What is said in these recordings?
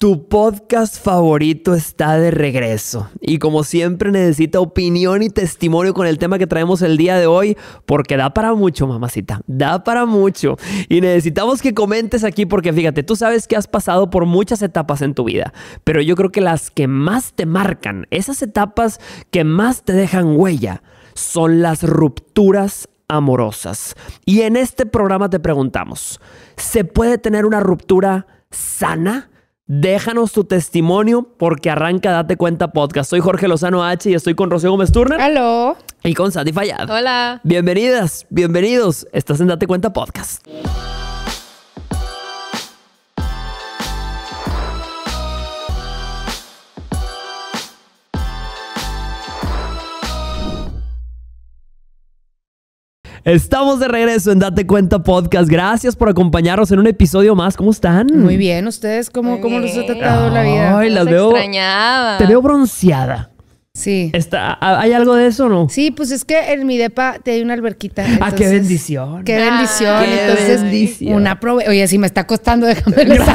Tu podcast favorito está de regreso y como siempre necesita opinión y testimonio con el tema que traemos el día de hoy porque da para mucho, mamacita, da para mucho. Y necesitamos que comentes aquí porque fíjate, tú sabes que has pasado por muchas etapas en tu vida, pero yo creo que las que más te marcan, esas etapas que más te dejan huella, son las rupturas amorosas. Y en este programa te preguntamos, ¿se puede tener una ruptura sana? Déjanos tu testimonio porque arranca Date Cuenta Podcast. Soy Jorge Lozano H y estoy con Rocío Gómez Turner. Hello. Y con Sandy Fallad. Hola. Bienvenidas, bienvenidos. Estás en Date Cuenta Podcast. Estamos de regreso en Date Cuenta Podcast. Gracias por acompañarnos en un episodio más. ¿Cómo están? Muy bien, ¿ustedes cómo, cómo los ha tratado la vida? Ay, las veo. Extrañaba. Te veo bronceada. Sí. Está, ¿Hay algo de eso o no? Sí, pues es que en mi depa te hay una alberquita. ah, qué bendición. Qué bendición. Ah, entonces, una prove Oye, si me está costando, déjame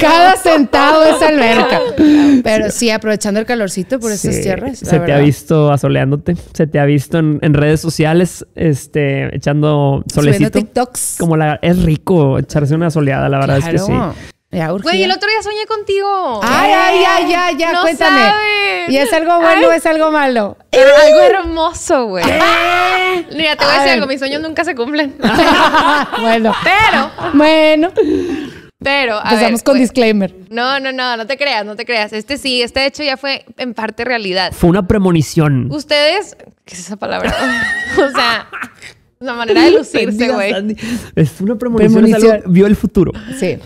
Cada centavo esa alberca. Pero sí, aprovechando el calorcito por esos cierres. Se te ha visto asoleándote, se te ha visto en, redes sociales, este, echando solecito. TikToks. Como la, es rico echarse una soleada, la verdad es que sí. Güey, el otro día soñé contigo. Ay, ay, ay, ya, ya, no cuéntame. ¿Y es algo bueno o es algo malo? Es algo hermoso, güey. Mira, te voy a, decir algo, mis sueños nunca se cumplen. bueno. Pero. Bueno. Pero, Empezamos con disclaimer. No, no, no, no te creas, no te creas. Este sí, este hecho ya fue en parte realidad. Fue una premonición. Ustedes, ¿qué es esa palabra? o sea, la manera de lucirse, güey. Es una premonición, vio el futuro. Sí.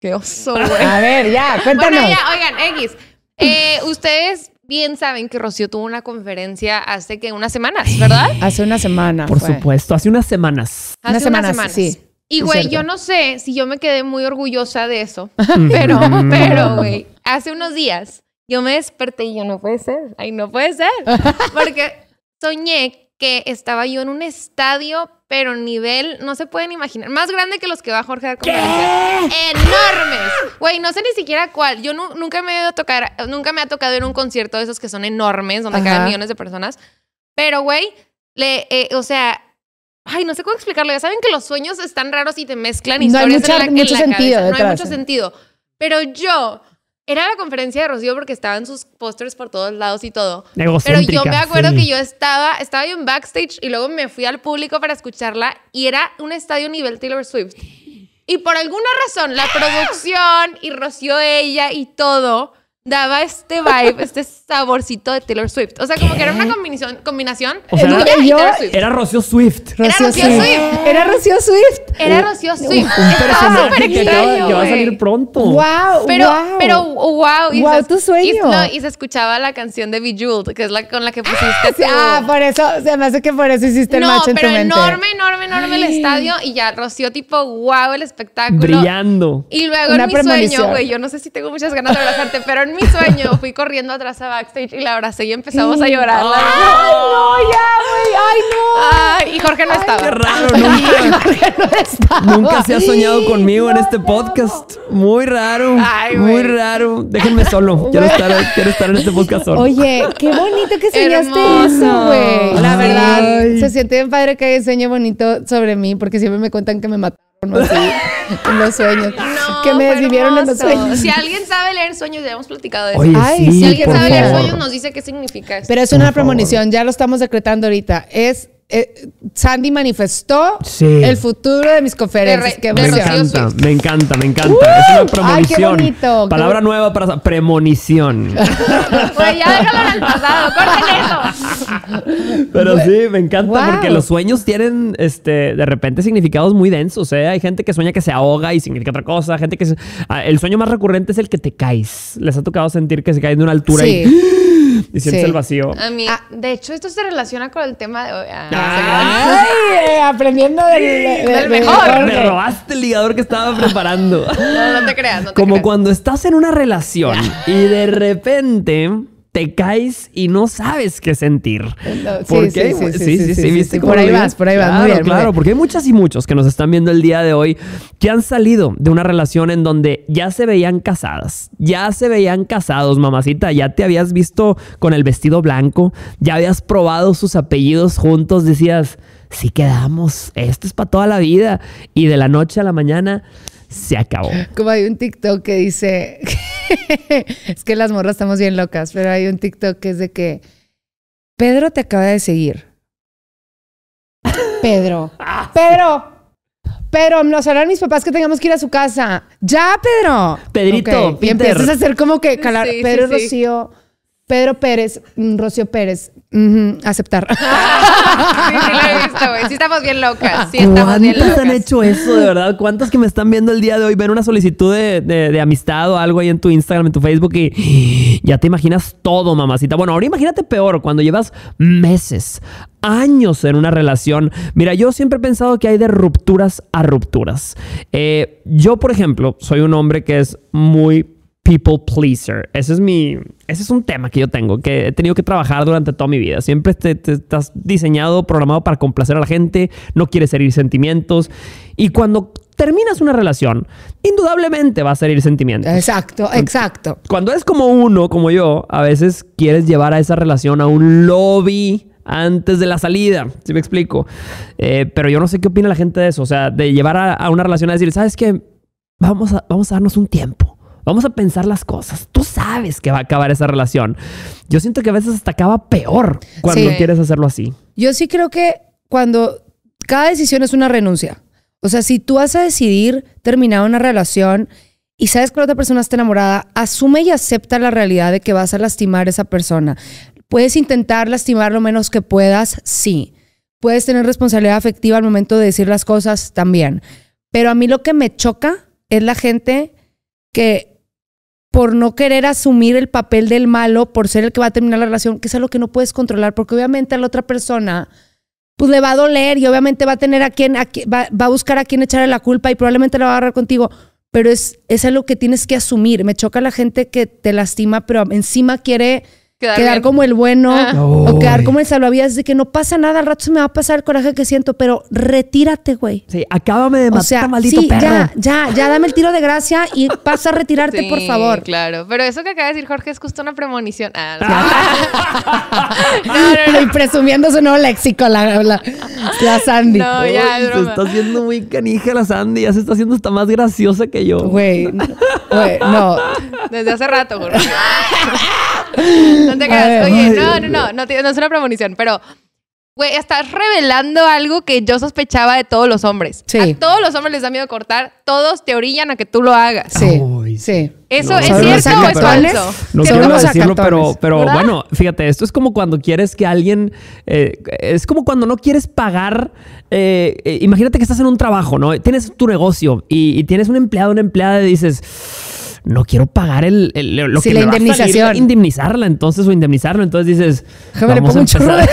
Qué oso, güey. A ver, ya, cuéntanos. oigan, X. Eh, ustedes bien saben que Rocío tuvo una conferencia hace que unas semanas, ¿verdad? Hace una semana. Por supuesto, hace unas semanas. Hace unas semanas, sí. Y güey, yo no sé si yo me quedé muy orgullosa de eso, pero, mm. pero, güey, hace unos días yo me desperté y yo no puede ser, ay, no puede ser, porque soñé que estaba yo en un estadio pero nivel, no se pueden imaginar. Más grande que los que va Jorge ¡Qué! Enormes. Güey, no sé ni siquiera cuál. Yo nunca me he ido a tocar, nunca me ha tocado en un concierto de esos que son enormes, donde caen millones de personas. Pero, güey, le, eh, o sea, ay, no sé cómo explicarlo. Ya saben que los sueños están raros y te mezclan historias no hay mucho No hay mucho eh. sentido. Pero yo era la conferencia de Rocío porque estaban sus pósters por todos lados y todo. Pero yo me acuerdo que yo estaba, estaba en backstage y luego me fui al público para escucharla y era un estadio nivel Taylor Swift. Y por alguna razón, la producción y Rocío ella y todo daba este vibe, este saborcito de Taylor Swift. O sea, como que era una combinación, combinación O sea, era, yo- era Rocío Swift. Era Rocío Swift. Era Rocío Swift. Era Rocío Swift. Un Estaba súper que extraño, va a salir pronto. Wow, Pero, wow. pero, wow. y Guau, tu sueño. Y, se escuchaba la canción de Bejeweled, que es la con la que ah, pusiste Ah, por eso, se me hace que por eso hiciste el match en tu pero enorme, enorme, enorme el estadio y ya roció tipo wow el espectáculo. Brillando. Y luego en mi sueño, güey, yo no sé si tengo muchas ganas de abrazarte, pero en mi mi sueño, fui corriendo atrás a backstage y la abracé y empezamos a llorar. ¡Ay, no, ya, ¡Ay, no! y Jorge no estaba. Qué raro, nunca. se ha soñado conmigo en este podcast. Muy raro. muy raro. Déjenme solo. Quiero estar, en este podcast solo. Oye, qué bonito que soñaste eso, güey. La verdad. Se siente bien padre que haya sueño bonito sobre mí porque siempre me cuentan que me mató en los sueños. que me desvivieron en los sueños. Si alguien sabe leer sueños, ya hemos platicado de eso. si alguien sabe leer sueños, nos dice qué significa Pero es una premonición, ya lo estamos decretando ahorita. Es eh, Sandy manifestó el futuro de mis conferencias. me encanta, me encanta, me encanta. es una ¡Uh! premonición. Palabra nueva para premonición. ya pasado, Pero sí, me encanta porque los sueños tienen este de repente significados muy densos. ¿eh? Hay gente que sueña que se ahoga y significa otra cosa. Gente que ah, el sueño más recurrente es el que te caes. Les ha tocado sentir que se caen de una altura y y sientes el vacío. A ah, de hecho, esto se relaciona con el tema de ah, ah. Ay, eh, aprendiendo del, mejor. Me robaste el ligador que estaba preparando. No, te creas, no te Como cuando estás en una relación y de repente te caes y no sabes qué sentir. Sí, sí, sí, Por ahí vas, por ahí vas. Claro, claro, porque hay muchas y muchos que nos están viendo el día de hoy que han salido de una relación en donde ya se veían casadas, ya se veían casados, mamacita, ya te habías visto con el vestido blanco, ya habías probado sus apellidos juntos, decías, sí quedamos, esto es para toda la vida. Y de la noche a la mañana se acabó. Como hay un TikTok que dice... es que las morras estamos bien locas, pero hay un TikTok que es de que Pedro te acaba de seguir. Pedro. Pedro. Pero nos hablan mis papás que tengamos que ir a su casa. Ya, Pedro. Pedrito. Y empiezas a hacer como que calar. Pedro Rocío. Pedro Pérez, mm, Rocío Pérez, aceptar. sí, sí, güey. Sí, estamos bien locas. Sí, estamos bien ¿Cuántas han hecho eso, de verdad? ¿Cuántas que me están viendo el día de hoy ven una solicitud de, amistad o algo ahí en tu Instagram, en tu Facebook y ya te imaginas todo, mamacita? Bueno, ahora imagínate peor, cuando llevas meses, años en una relación. Mira, yo siempre he pensado que hay de rupturas a rupturas. Eh, yo, por ejemplo, soy un hombre que es muy people pleaser. Ese es mi. Ese es un tema que yo tengo, que he tenido que trabajar durante toda mi vida. Siempre te, estás diseñado, programado para complacer a la gente, no quieres herir sentimientos. Y cuando terminas una relación, indudablemente va a herir sentimientos. Exacto, exacto. Cuando es como uno, como yo, a veces quieres llevar a esa relación a un lobby antes de la salida, si me explico. Eh, pero yo no sé qué opina la gente de eso, o sea, de llevar a, una relación a decir, ¿sabes qué? Vamos a, vamos a darnos un tiempo Vamos a pensar las cosas. Tú sabes que va a acabar esa relación. Yo siento que a veces hasta acaba peor cuando quieres hacerlo así. Yo sí creo que cuando cada decisión es una renuncia. O sea, si tú vas a decidir terminar una relación y sabes que la otra persona está enamorada, asume y acepta la realidad de que vas a lastimar a esa persona. Puedes intentar lastimar lo menos que puedas, sí. Puedes tener responsabilidad afectiva al momento de decir las cosas también. Pero a mí lo que me choca es la gente que por no querer asumir el papel del malo, por ser el que va a terminar la relación, que es algo que no puedes controlar, porque obviamente a la otra persona pues le va a doler y obviamente va a tener a quien, va, a buscar a quien echarle la culpa y probablemente la va a agarrar contigo, pero es, es algo que tienes que asumir. Me choca la gente que te lastima, pero encima quiere quedar, como el bueno ah. o quedar como el salvavidas de que no pasa nada, al rato se me va a pasar el coraje que siento, pero retírate, güey. Sí, acábame de matar, o sea, sí, Ya, ya, ya dame el tiro de gracia y pasa a retirarte, por favor. Claro, pero eso que acaba de decir Jorge es justo una premonición. Ah, no. no, presumiendo su nuevo léxico, la, la, la Sandy. No, Se está haciendo muy canija la Sandy, ya se está haciendo hasta más graciosa que yo. Güey, güey, no. Desde hace rato, güey. No te quedas. Oye, no, no, no, no, es una premonición, pero güey, estás revelando algo que yo sospechaba de todos los hombres. Sí. A todos los hombres les da miedo cortar, todos te orillan a que tú lo hagas. Sí. sí. ¿Eso es cierto o es falso? No quiero decirlo, pero, pero bueno, fíjate, esto es como cuando quieres que alguien... Eh, es como cuando no quieres pagar... Eh, eh, imagínate que estás en un trabajo, ¿no? Tienes tu negocio y, y tienes un empleado, una empleada y dices no quiero pagar el, el lo que la indemnización. Va a indemnizarla entonces o indemnizarlo. Entonces dices, vamos a empezar,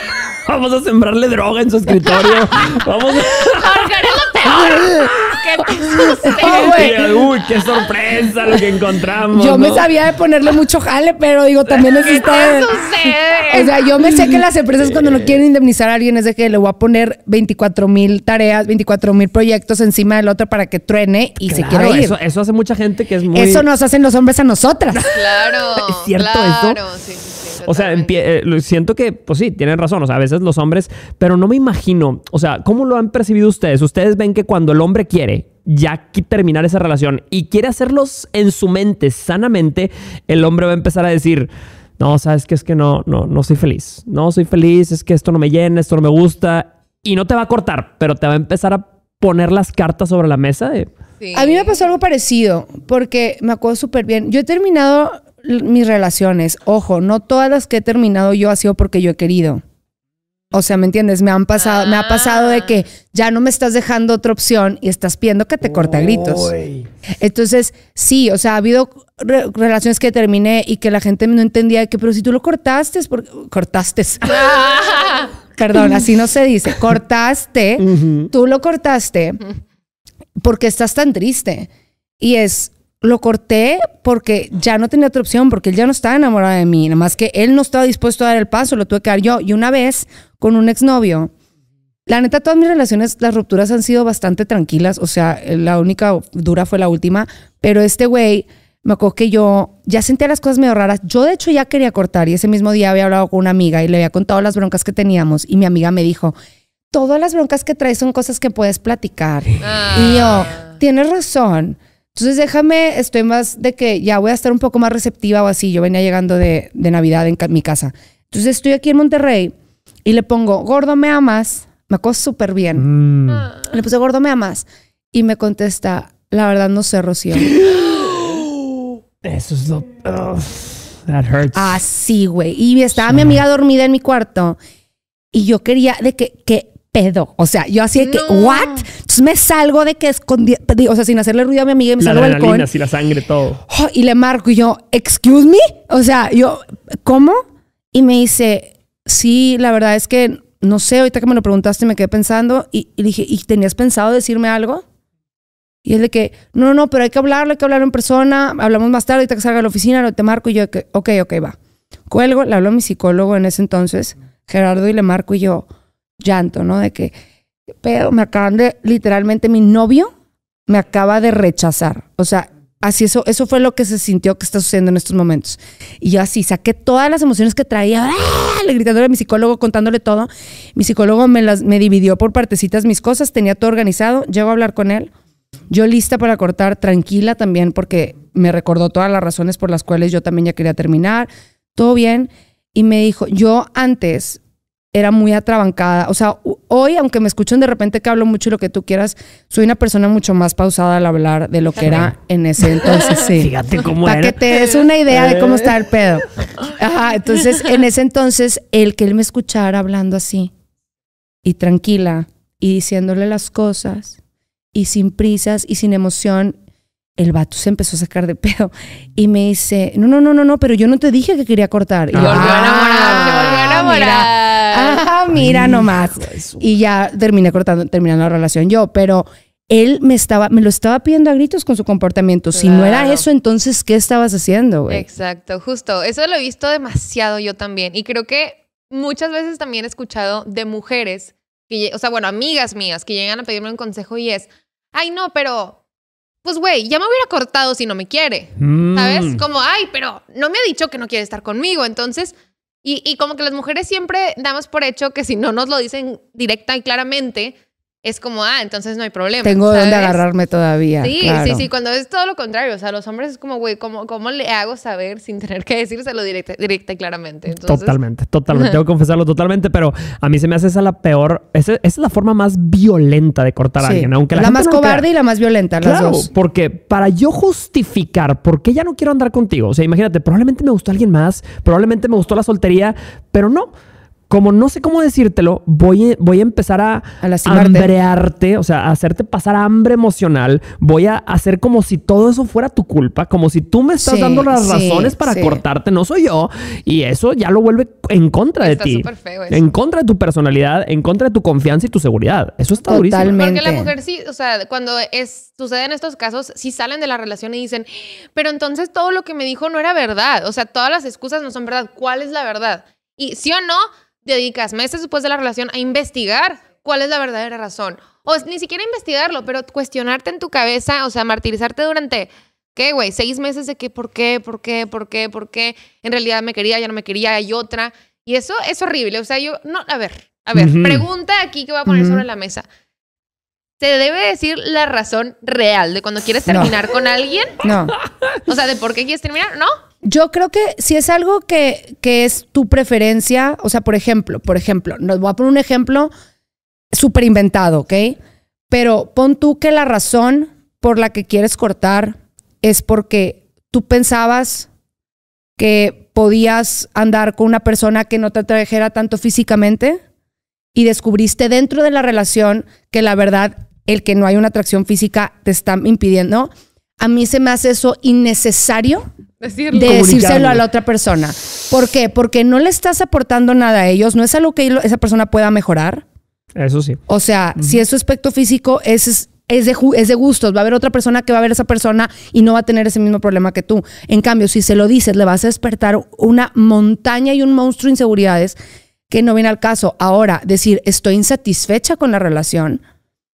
Vamos a sembrarle droga en su escritorio. vamos a... ¿Qué ah, Uy, qué sorpresa lo que encontramos. Yo me sabía de ponerle mucho jale, pero digo, también es ¿Qué O sea, yo me sé que las empresas cuando no quieren indemnizar a alguien es de que le voy a poner 24 mil tareas, 24 mil proyectos encima del otro para que truene y se quiera ir. Eso, eso hace mucha gente que es muy... Eso nos hacen los hombres a nosotras. Claro. es cierto claro, Sí. O sea, eh, siento que, pues sí, tienen razón. O sea, a veces los hombres, pero no me imagino. O sea, ¿cómo lo han percibido ustedes? Ustedes ven que cuando el hombre quiere ya terminar esa relación y quiere hacerlos en su mente sanamente, el hombre va a empezar a decir. No, sabes que es que no, no, no soy feliz. No soy feliz, es que esto no me llena, esto no me gusta. Y no te va a cortar, pero te va a empezar a poner las cartas sobre la mesa. A mí me pasó algo parecido, porque me acuerdo súper bien. Yo he terminado mis relaciones. Ojo, no todas las que he terminado yo ha sido porque yo he querido. O sea, ¿me entiendes? Me han pasado, me ha pasado de que ya no me estás dejando otra opción y estás pidiendo que te corta gritos. Entonces, sí, o sea, ha habido relaciones que terminé y que la gente no entendía de que, pero si tú lo cortaste, porque cortaste. Perdón, así no se dice. Cortaste, tú lo cortaste porque estás tan triste. Y es, lo corté porque ya no tenía otra opción, porque él ya no estaba enamorado de mí, nada más que él no estaba dispuesto a dar el paso, lo tuve que dar yo. Y una vez con un exnovio, la neta, todas mis relaciones, las rupturas han sido bastante tranquilas, o sea, la única dura fue la última, pero este güey, me acuerdo que yo ya sentía las cosas medio raras, yo de hecho ya quería cortar y ese mismo día había hablado con una amiga y le había contado las broncas que teníamos y mi amiga me dijo, todas las broncas que traes son cosas que puedes platicar. Ah. Y yo, tienes razón. Entonces déjame, estoy más de que ya voy a estar un poco más receptiva o así. Yo venía llegando de, de Navidad en mi casa. Entonces estoy aquí en Monterrey y le pongo, gordo, me amas. Me acostó súper bien. Mm. Ah. Le puse, gordo, me amas. Y me contesta, la verdad no sé, Rocío. Eso es lo... that hurts. Así, güey. Y estaba mi amiga dormida en mi cuarto. Y yo quería de que, que pedo? O sea, yo así de que, ¿what? Entonces me salgo de que escondí, o sea, sin hacerle ruido a mi amiga, me salgo la balcón. Así la sangre, todo. Oh, y le marco y yo, ¿excuse me? O sea, yo, ¿cómo? Y me dice, sí, la verdad es que no sé, ahorita que me lo preguntaste me quedé pensando y, dije, ¿y tenías pensado decirme algo? Y es de que, no, no, pero hay que hablarlo, hay que hablar en persona, hablamos más tarde, ahorita que salga de la oficina, lo te marco y yo, ok, ok, va. Cuelgo, le hablo a mi psicólogo en ese entonces, Gerardo, y le marco y yo, llanto, ¿no? De que, pero me acaban de, literalmente mi novio me acaba de rechazar. O sea, así eso, eso fue lo que se sintió que está sucediendo en estos momentos. Y yo así saqué todas las emociones que traía, ¡ah! le gritándole a mi psicólogo, contándole todo. Mi psicólogo me, las, me dividió por partecitas mis cosas, tenía todo organizado, llego a hablar con él. Yo lista para cortar, tranquila también, porque me recordó todas las razones por las cuales yo también ya quería terminar. Todo bien. Y me dijo, yo antes era muy atrabancada. O sea, hoy, aunque me escuchen de repente que hablo mucho y lo que tú quieras, soy una persona mucho más pausada al hablar de lo que era en ese entonces. Sí. Fíjate cómo Para que te des una idea de cómo está el pedo. Ajá, entonces, en ese entonces, el que él me escuchara hablando así y tranquila y diciéndole las cosas y sin prisas y sin emoción, el vato se empezó a sacar de pedo y me dice, no, no, no, no, no, pero yo no te dije que quería cortar. Y volvió a enamorar, Ah, mira nomás. Y ya terminé cortando, terminando la relación yo, pero él me estaba, me lo estaba pidiendo a gritos con su comportamiento. Si no era eso, entonces, ¿qué estabas haciendo, güey? Exacto, justo. Eso lo he visto demasiado yo también. Y creo que muchas veces también he escuchado de mujeres, que, o sea, bueno, amigas mías que llegan a pedirme un consejo y es, ay, no, pero pues güey, ya me hubiera cortado si no me quiere. Mm. ¿Sabes? Como, ay, pero no me ha dicho que no quiere estar conmigo. Entonces, y, como que las mujeres siempre damos por hecho que si no nos lo dicen directa y claramente, es como, ah, entonces no hay problema. Tengo donde agarrarme todavía. Sí, sí, sí, cuando es todo lo contrario. O sea, los hombres es como, güey, ¿cómo, le hago saber sin tener que decírselo directa, directa y claramente? Totalmente, totalmente. Tengo que confesarlo totalmente, pero a mí se me hace esa la peor. Esa, es la forma más violenta de cortar a alguien. Aunque la, la más cobarde y la más violenta, las dos. Porque para yo justificar por qué ya no quiero andar contigo, o sea, imagínate, probablemente me gustó alguien más, probablemente me gustó la soltería, pero no como no sé cómo decírtelo, voy, e, voy a empezar a, hambrearte, o sea, a hacerte pasar hambre emocional. Voy a hacer como si todo eso fuera tu culpa, como si tú me estás dando las razones para cortarte, no soy yo. Y eso ya lo vuelve en contra de ti. Feo En contra de tu personalidad, en contra de tu confianza y tu seguridad. Eso está Totalmente. durísimo. Porque la mujer sí, o sea, cuando es, suceden estos casos, sí salen de la relación y dicen, pero entonces todo lo que me dijo no era verdad. O sea, todas las excusas no son verdad. ¿Cuál es la verdad? Y sí o no, dedicas meses después de la relación a investigar cuál es la verdadera razón. O ni siquiera investigarlo, pero cuestionarte en tu cabeza, o sea, martirizarte durante, ¿qué, güey? Seis meses de que, ¿por qué? ¿Por qué? ¿Por qué? ¿Por qué? En realidad me quería, ya no me quería, hay otra. Y eso es horrible. O sea, yo, no, a ver, a ver, pregunta aquí que voy a poner sobre la mesa se debe decir la razón real de cuando quieres terminar con alguien. No. O sea, de por qué quieres terminar, ¿no? Yo creo que si es algo que, que es tu preferencia, o sea, por ejemplo, por ejemplo, nos voy a poner un ejemplo súper inventado, ¿ok? Pero pon tú que la razón por la que quieres cortar es porque tú pensabas que podías andar con una persona que no te atrajera tanto físicamente y descubriste dentro de la relación que la verdad el que no hay una atracción física te está impidiendo. A mí se me hace eso innecesario decírselo a la otra persona. ¿Por qué? Porque no le estás aportando nada a ellos, no es algo que esa persona pueda mejorar. Eso sí. O sea, si es su aspecto físico, es, es, de, es de gustos. Va a haber otra persona que va a ver a esa persona y no va a tener ese mismo problema que tú. En cambio, si se lo dices, le vas a despertar una montaña y un monstruo de inseguridades que no viene al caso. Ahora, decir, estoy insatisfecha con la relación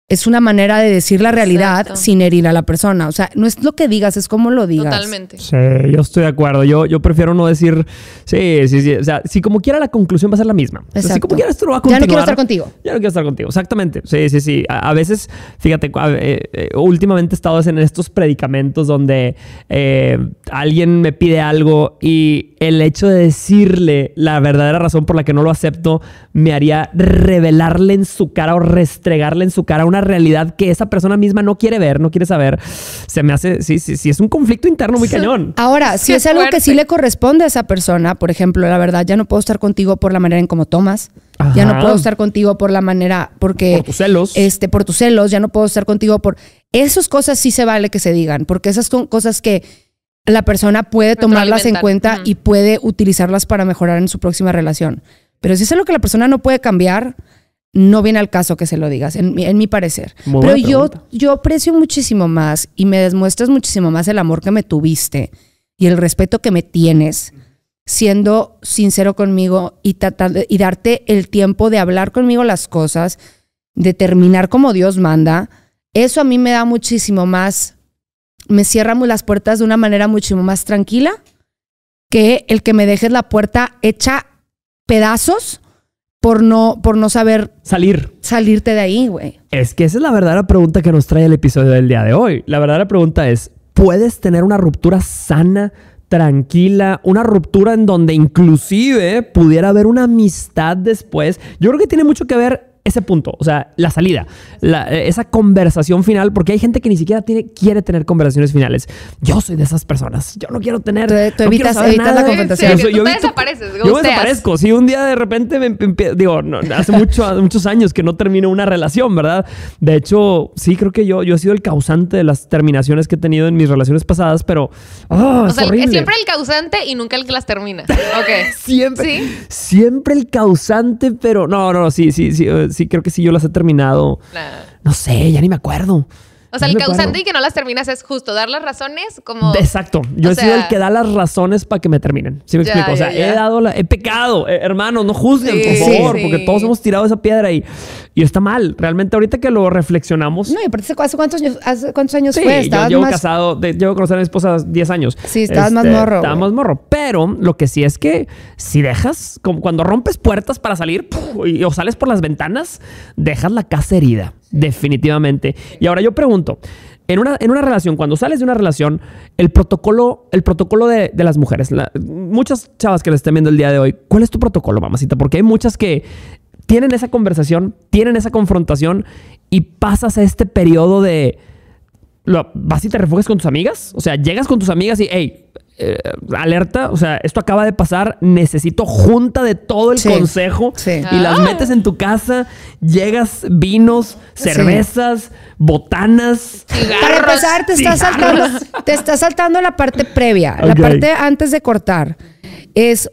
es una manera de decir la realidad sin herir a la persona. O sea, no es lo que digas, es como lo digas. Totalmente. Sí, yo estoy de acuerdo. Yo, yo prefiero no decir, sí, sí, sí. O sea, si como quiera la conclusión va a ser la misma. si como quiera esto lo va a continuar. Ya no quiero estar contigo. Ya no quiero estar contigo. Exactamente. Sí, sí, sí. A, veces, fíjate, eh, eh, últimamente he estado en estos predicamentos donde eh, alguien me pide algo y el hecho de decirle la verdadera razón por la que no lo acepto me haría revelarle en su cara o restregarle en su cara una una realidad que esa persona misma no quiere ver, no quiere saber, se me hace, sí, sí, sí, es un conflicto interno muy cañón. Ahora, si es algo que sí le corresponde a esa persona, por ejemplo, la verdad, ya no puedo estar contigo por la manera en cómo tomas. Ya no puedo estar contigo por la manera, porque. Por tus celos. Este, por tus celos, ya no puedo estar contigo por. Esas cosas sí se vale que se digan, porque esas son cosas que la persona puede tomarlas en cuenta y puede utilizarlas para mejorar en su próxima relación. Pero si es algo que la persona no puede cambiar, no viene al caso que se lo digas, en, en mi parecer. Pero yo, yo aprecio muchísimo más y me demuestras muchísimo más el amor que me tuviste y el respeto que me tienes siendo sincero conmigo y, y darte el tiempo de hablar conmigo las cosas, de terminar como Dios manda. Eso a mí me da muchísimo más, me cierra las puertas de una manera muchísimo más tranquila que el que me dejes la puerta hecha pedazos por no, por no saber salir. Salirte de ahí, güey. Es que esa es la verdadera pregunta que nos trae el episodio del día de hoy. La verdadera pregunta es, ¿puedes tener una ruptura sana, tranquila, una ruptura en donde inclusive pudiera haber una amistad después? Yo creo que tiene mucho que ver ese punto, o sea, la salida, eh, esa conversación final, porque hay gente que ni siquiera tiene, quiere tener conversaciones finales. Yo soy de esas personas. Yo no quiero tener. Tú, evitas, saber nada. la conversación. yo, tú desapareces. Yo desaparezco. Si un día de repente me, digo, hace mucho, muchos años que no termino una relación, ¿verdad? De hecho, sí creo que yo, yo he sido el causante de las terminaciones que he tenido en mis relaciones pasadas, pero ah, siempre el causante y nunca el que las termina. Ok. siempre. Siempre el causante, pero no, no, sí, sí, sí eh, sí, creo que sí, yo las he terminado. No sé, ya ni me acuerdo. O sea, el causante y que no las terminas es justo dar las razones como. Exacto. Yo he sido el que da las razones para que me terminen. ¿Sí me explico? O sea, he dado la... he pecado. Eh, hermano hermanos, no juzguen, por favor, porque todos hemos tirado esa piedra y y está mal. Realmente ahorita que lo reflexionamos. No, y aparte, ¿hace cuántos años, hace cuántos años sí, fue? yo llevo casado, llevo conociendo a mi esposa 10 años. Sí, estabas más este, morro. Estabas más morro. Pero lo que sí es que si dejas, como cuando rompes puertas para salir o sales por las ventanas, dejas la casa herida. Definitivamente. Y ahora yo pregunto. En una, en una, relación, cuando sales de una relación, el protocolo, el protocolo de, las mujeres, muchas chavas que les estén viendo el día de hoy, ¿cuál es tu protocolo, mamacita? Porque hay muchas que tienen esa conversación, tienen esa confrontación y pasas a este periodo de... ¿Vas y te refugias con tus amigas? O sea, llegas con tus amigas y, hey, eh, alerta, o sea, esto acaba de pasar, necesito junta de todo el consejo y las ah. metes en tu casa, llegas vinos, cervezas, botanas. Para empezar, te estás, saltando, la parte previa, la parte antes de cortar. Es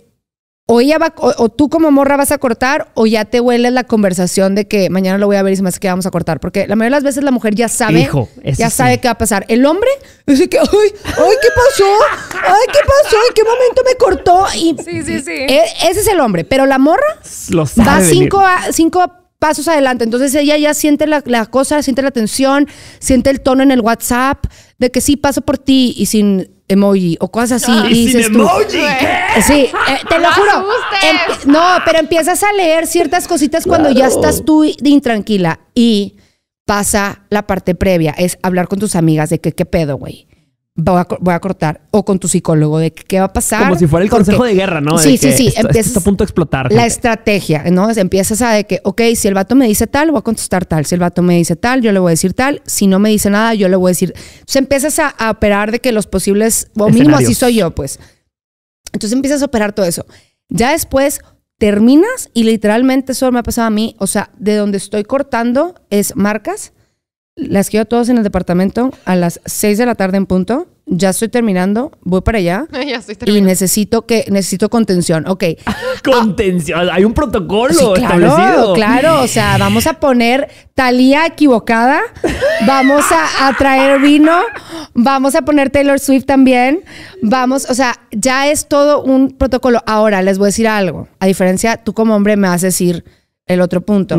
o, ella va, o, tú como morra vas a cortar o ya te huele la conversación de que mañana lo voy a ver y se me que vamos a cortar. Porque la mayoría de las veces la mujer ya sabe, ya sabe qué va a pasar. El hombre dice que, ay, ay, ¿qué pasó? Ay, ¿qué pasó? ¿En qué momento me cortó? Y sí, sí, sí. E, ese es el hombre. Pero la morra va cinco, pasos adelante. Entonces ella ya siente la, la, cosa, siente la tensión, siente el tono en el WhatsApp de que sí, paso por ti y sin emoji o cosas así. y dices eh, Sí, eh, te lo juro. Em, no, pero empiezas a leer ciertas cositas cuando ya estás tú intranquila y pasa la parte previa, es hablar con tus amigas de que qué pedo, güey. Voy a, cortar. O con tu psicólogo, de qué va a pasar. Como si fuera el consejo de guerra, ¿no? Sí, sí, sí. a punto de explotar. La estrategia, ¿no? Empiezas a de que, ok, si el vato me dice tal, voy a contestar tal. Si el vato me dice tal, yo le voy a decir tal. Si no me dice nada, yo le voy a decir. Entonces empiezas a, operar de que los posibles, o mínimo así soy yo, pues. Entonces empiezas a operar todo eso. Ya después terminas y literalmente eso me ha pasado a mí. O sea, de donde estoy cortando es marcas las quiero a todos en el departamento a las seis de la tarde en punto. Ya estoy terminando, voy para allá. y necesito que necesito contención. Ok. contención. Hay un protocolo sí, claro, Claro, o sea, vamos a poner Talía equivocada. Vamos a, traer vino. Vamos a poner Taylor Swift también. Vamos, o sea, ya es todo un protocolo. Ahora les voy a decir algo. A diferencia, tú como hombre me haces a decir el otro punto.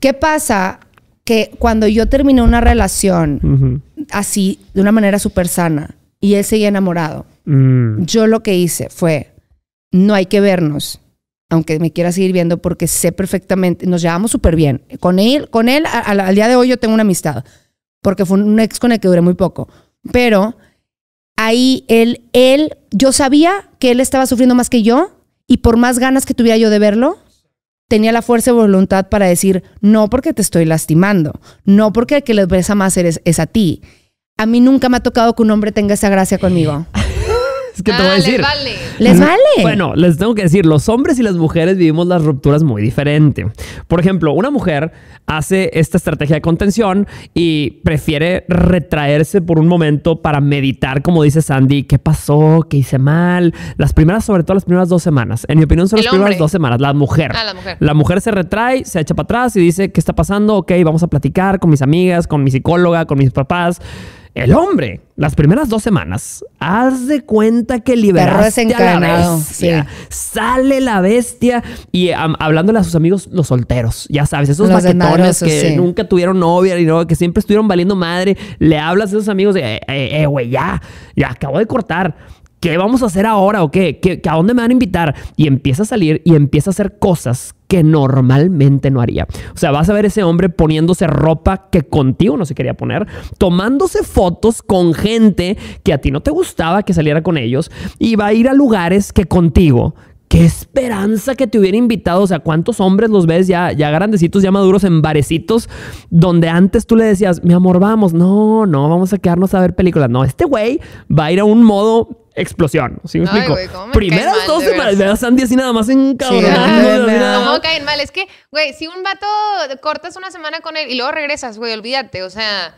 ¿Qué pasa que cuando yo terminé una relación así, de una manera súper sana, y él seguía enamorado, mm. yo lo que hice fue, no hay que vernos, aunque me quiera seguir viendo porque sé perfectamente, nos llevamos súper bien. Con él, con él al día de hoy yo tengo una amistad, porque fue un ex con el que duré muy poco, pero ahí él, él, yo sabía que él estaba sufriendo más que yo, y por más ganas que tuviera yo de verlo, tenía la fuerza y voluntad para decir, no porque te estoy lastimando, no porque el que les besa más eres, es a ti. A mí nunca me ha tocado que un hombre tenga esa gracia conmigo. te voy a ah, decir. Les vale. Bueno, les tengo que decir, los hombres y las mujeres vivimos las rupturas muy diferente. Por ejemplo, una mujer hace esta estrategia de contención y prefiere retraerse por un momento para meditar, como dice Sandy, qué pasó, qué hice mal. Las primeras, sobre todo las primeras dos semanas. En mi opinión, son las primeras dos semanas. La mujer. Ah, la mujer. La mujer se retrae, se echa para atrás y dice, ¿qué está pasando? Ok, vamos a platicar con mis amigas, con mi psicóloga, con mis papás. El hombre, las primeras dos semanas, haz de cuenta que libera a la bestia. Sale la bestia y hablándole a sus amigos, los solteros, ya sabes, esos maquetones que nunca tuvieron novia y que siempre estuvieron valiendo madre. Le hablas a esos amigos, de, eh, eh, eh, güey, ya, ya acabo de cortar. ¿Qué vamos a hacer ahora o qué? ¿Qué, ¿A dónde me van a invitar? Y empieza a salir y empieza a hacer cosas que normalmente no haría. O sea, vas a ver ese hombre poniéndose ropa que contigo no se quería poner, tomándose fotos con gente que a ti no te gustaba que saliera con ellos y va a ir a lugares que contigo qué esperanza que te hubiera invitado. O sea, ¿cuántos hombres los ves ya, ya grandecitos, ya maduros, en barecitos, donde antes tú le decías, mi amor, vamos, no, no, vamos a quedarnos a ver películas. No, este güey va a ir a un modo explosión. ¿Sí me explico? Primero me Primeras dos semanas Sandy así nada más encabronando. Sí, No caen mal? Es que, güey, si un vato cortas una semana con él y luego regresas, güey, olvídate. O sea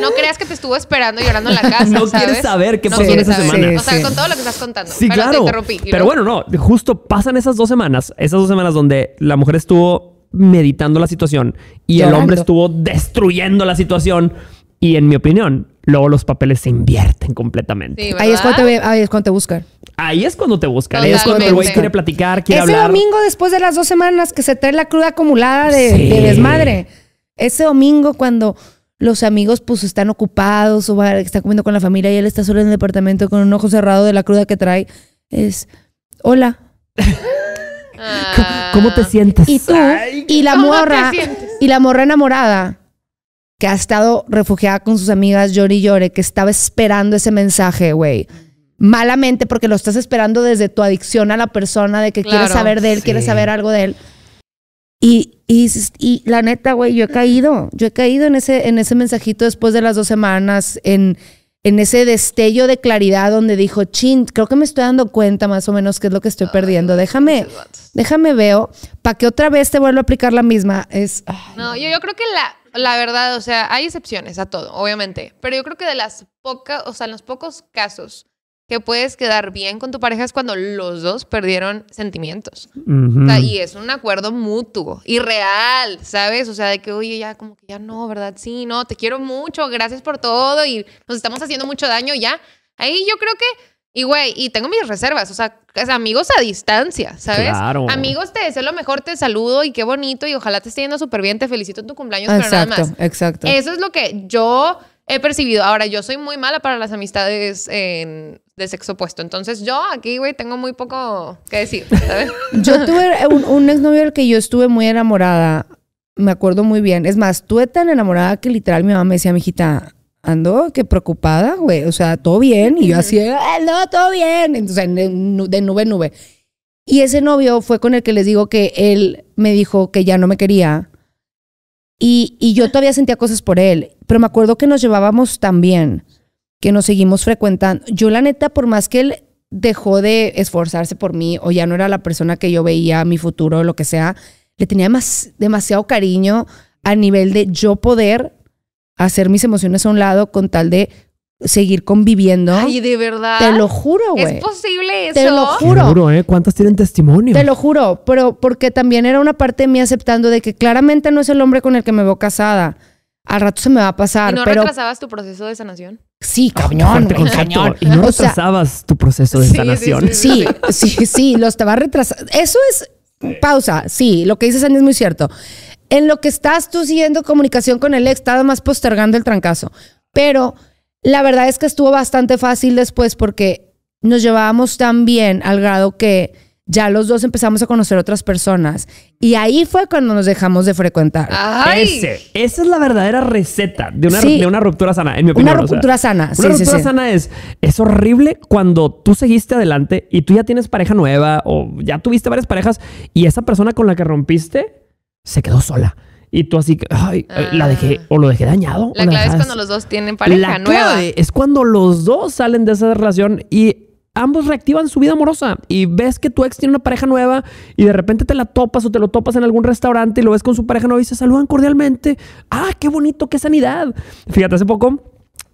no creas que te estuvo esperando llorando en la casa. no quieres saber qué pasó en esa semana. o sea, con todo lo que estás contando. Sí, pero claro. Pero bueno, no, justo pasan esas dos semanas, esas dos semanas donde la mujer estuvo meditando la situación y el hombre estuvo destruyendo la situación. Y en mi opinión, luego los papeles se invierten completamente. ahí, es cuando te, ahí es cuando te buscan. Ahí es cuando te buscan. Ahí es cuando el güey quiere platicar, quiere hablar. Ese domingo después de las dos semanas que se trae la cruda acumulada de desmadre. Ese domingo cuando los amigos pues están ocupados o está comiendo con la familia y él está solo en el departamento con un ojo cerrado de la cruda que trae, es, hola. ¿Cómo, te ah. sientes? Y tú, y la morra, y la morra enamorada, que ha estado refugiada con sus amigas llore y llore, que estaba esperando ese mensaje, güey. Malamente, porque lo estás esperando desde tu adicción a la persona, de que quieres saber de él, quieres saber algo de él y, y, la neta, güey, yo he caído, yo he caído en ese, en ese mensajito después de las dos semanas, en, en ese destello de claridad donde dijo, chin, creo que me estoy dando cuenta más o menos qué es lo que estoy perdiendo. déjame, déjame veo, para que otra vez te vuelva a aplicar la misma. Es, no, yo, yo creo que la, la verdad, o sea, hay excepciones a todo, obviamente, pero yo creo que de las pocas, o sea, en los pocos casos que puedes quedar bien con tu pareja es cuando los dos perdieron sentimientos. y es un acuerdo mutuo y real, ¿sabes? O sea, de que, oye, ya como que ya no, ¿verdad? Sí, no, te quiero mucho, gracias por todo y nos estamos haciendo mucho daño ya. Ahí yo creo que y güey, y tengo mis reservas, o sea, amigos a distancia, ¿sabes? Amigos, te deseo lo mejor, te saludo y qué bonito y ojalá te esté yendo súper bien, te felicito en tu cumpleaños, exacto, pero nada Exacto. Eso es lo que yo he percibido. Ahora, yo soy muy mala para las amistades en, de sexo opuesto. Entonces yo aquí, güey, tengo muy poco que decir. yo tuve un, exnovio del que yo estuve muy enamorada. Me acuerdo muy bien. Es más, tuve tan enamorada que literal mi mamá me decía, hijita... ando que preocupada, güey. O sea, todo bien. Y yo así, ah, no, todo bien. Entonces, de nube en nube. Y ese novio fue con el que les digo que él me dijo que ya no me quería. Y, y yo todavía sentía cosas por él. Pero me acuerdo que nos llevábamos tan bien que nos seguimos frecuentando. Yo la neta, por más que él dejó de esforzarse por mí o ya no era la persona que yo veía, mi futuro lo que sea, le tenía demasiado cariño a nivel de yo poder hacer mis emociones a un lado con tal de seguir conviviendo. Ay, de verdad. Te lo juro, güey. Es posible eso. Te lo juro. Te lo juro, ¿eh? ¿Cuántas tienen testimonio? Te lo juro, pero porque también era una parte de mí aceptando de que claramente no es el hombre con el que me veo casada. Al rato se me va a pasar. ¿Y no retrasabas tu proceso de sanación? Sí, cañón, Y no retrasabas tu proceso de sanación. Sí, sí, sí, los te va a retrasar. Eso es pausa. Sí, lo que dices, Ani, es muy cierto. En lo que estás tú siguiendo comunicación con el ex, estás más postergando el trancazo. Pero la verdad es que estuvo bastante fácil después porque nos llevábamos tan bien al grado que ya los dos empezamos a conocer otras personas. Y ahí fue cuando nos dejamos de frecuentar. Ese, esa es la verdadera receta de una, ruptura sana, en mi opinión. Una ruptura sana. Una ruptura sana es, es horrible cuando tú seguiste adelante y tú ya tienes pareja nueva o ya tuviste varias parejas y esa persona con la que rompiste se quedó sola. Y tú así, ay, eh, la ah. dejé o lo dejé dañado. La, clave es cuando los dos tienen pareja la nueva. Clave es cuando los dos salen de esa relación y ambos reactivan su vida amorosa y ves que tu ex tiene una pareja nueva y de repente te la topas o te lo topas en algún restaurante y lo ves con su pareja nueva y se saludan cordialmente. Ah, qué bonito, qué sanidad. Fíjate, hace poco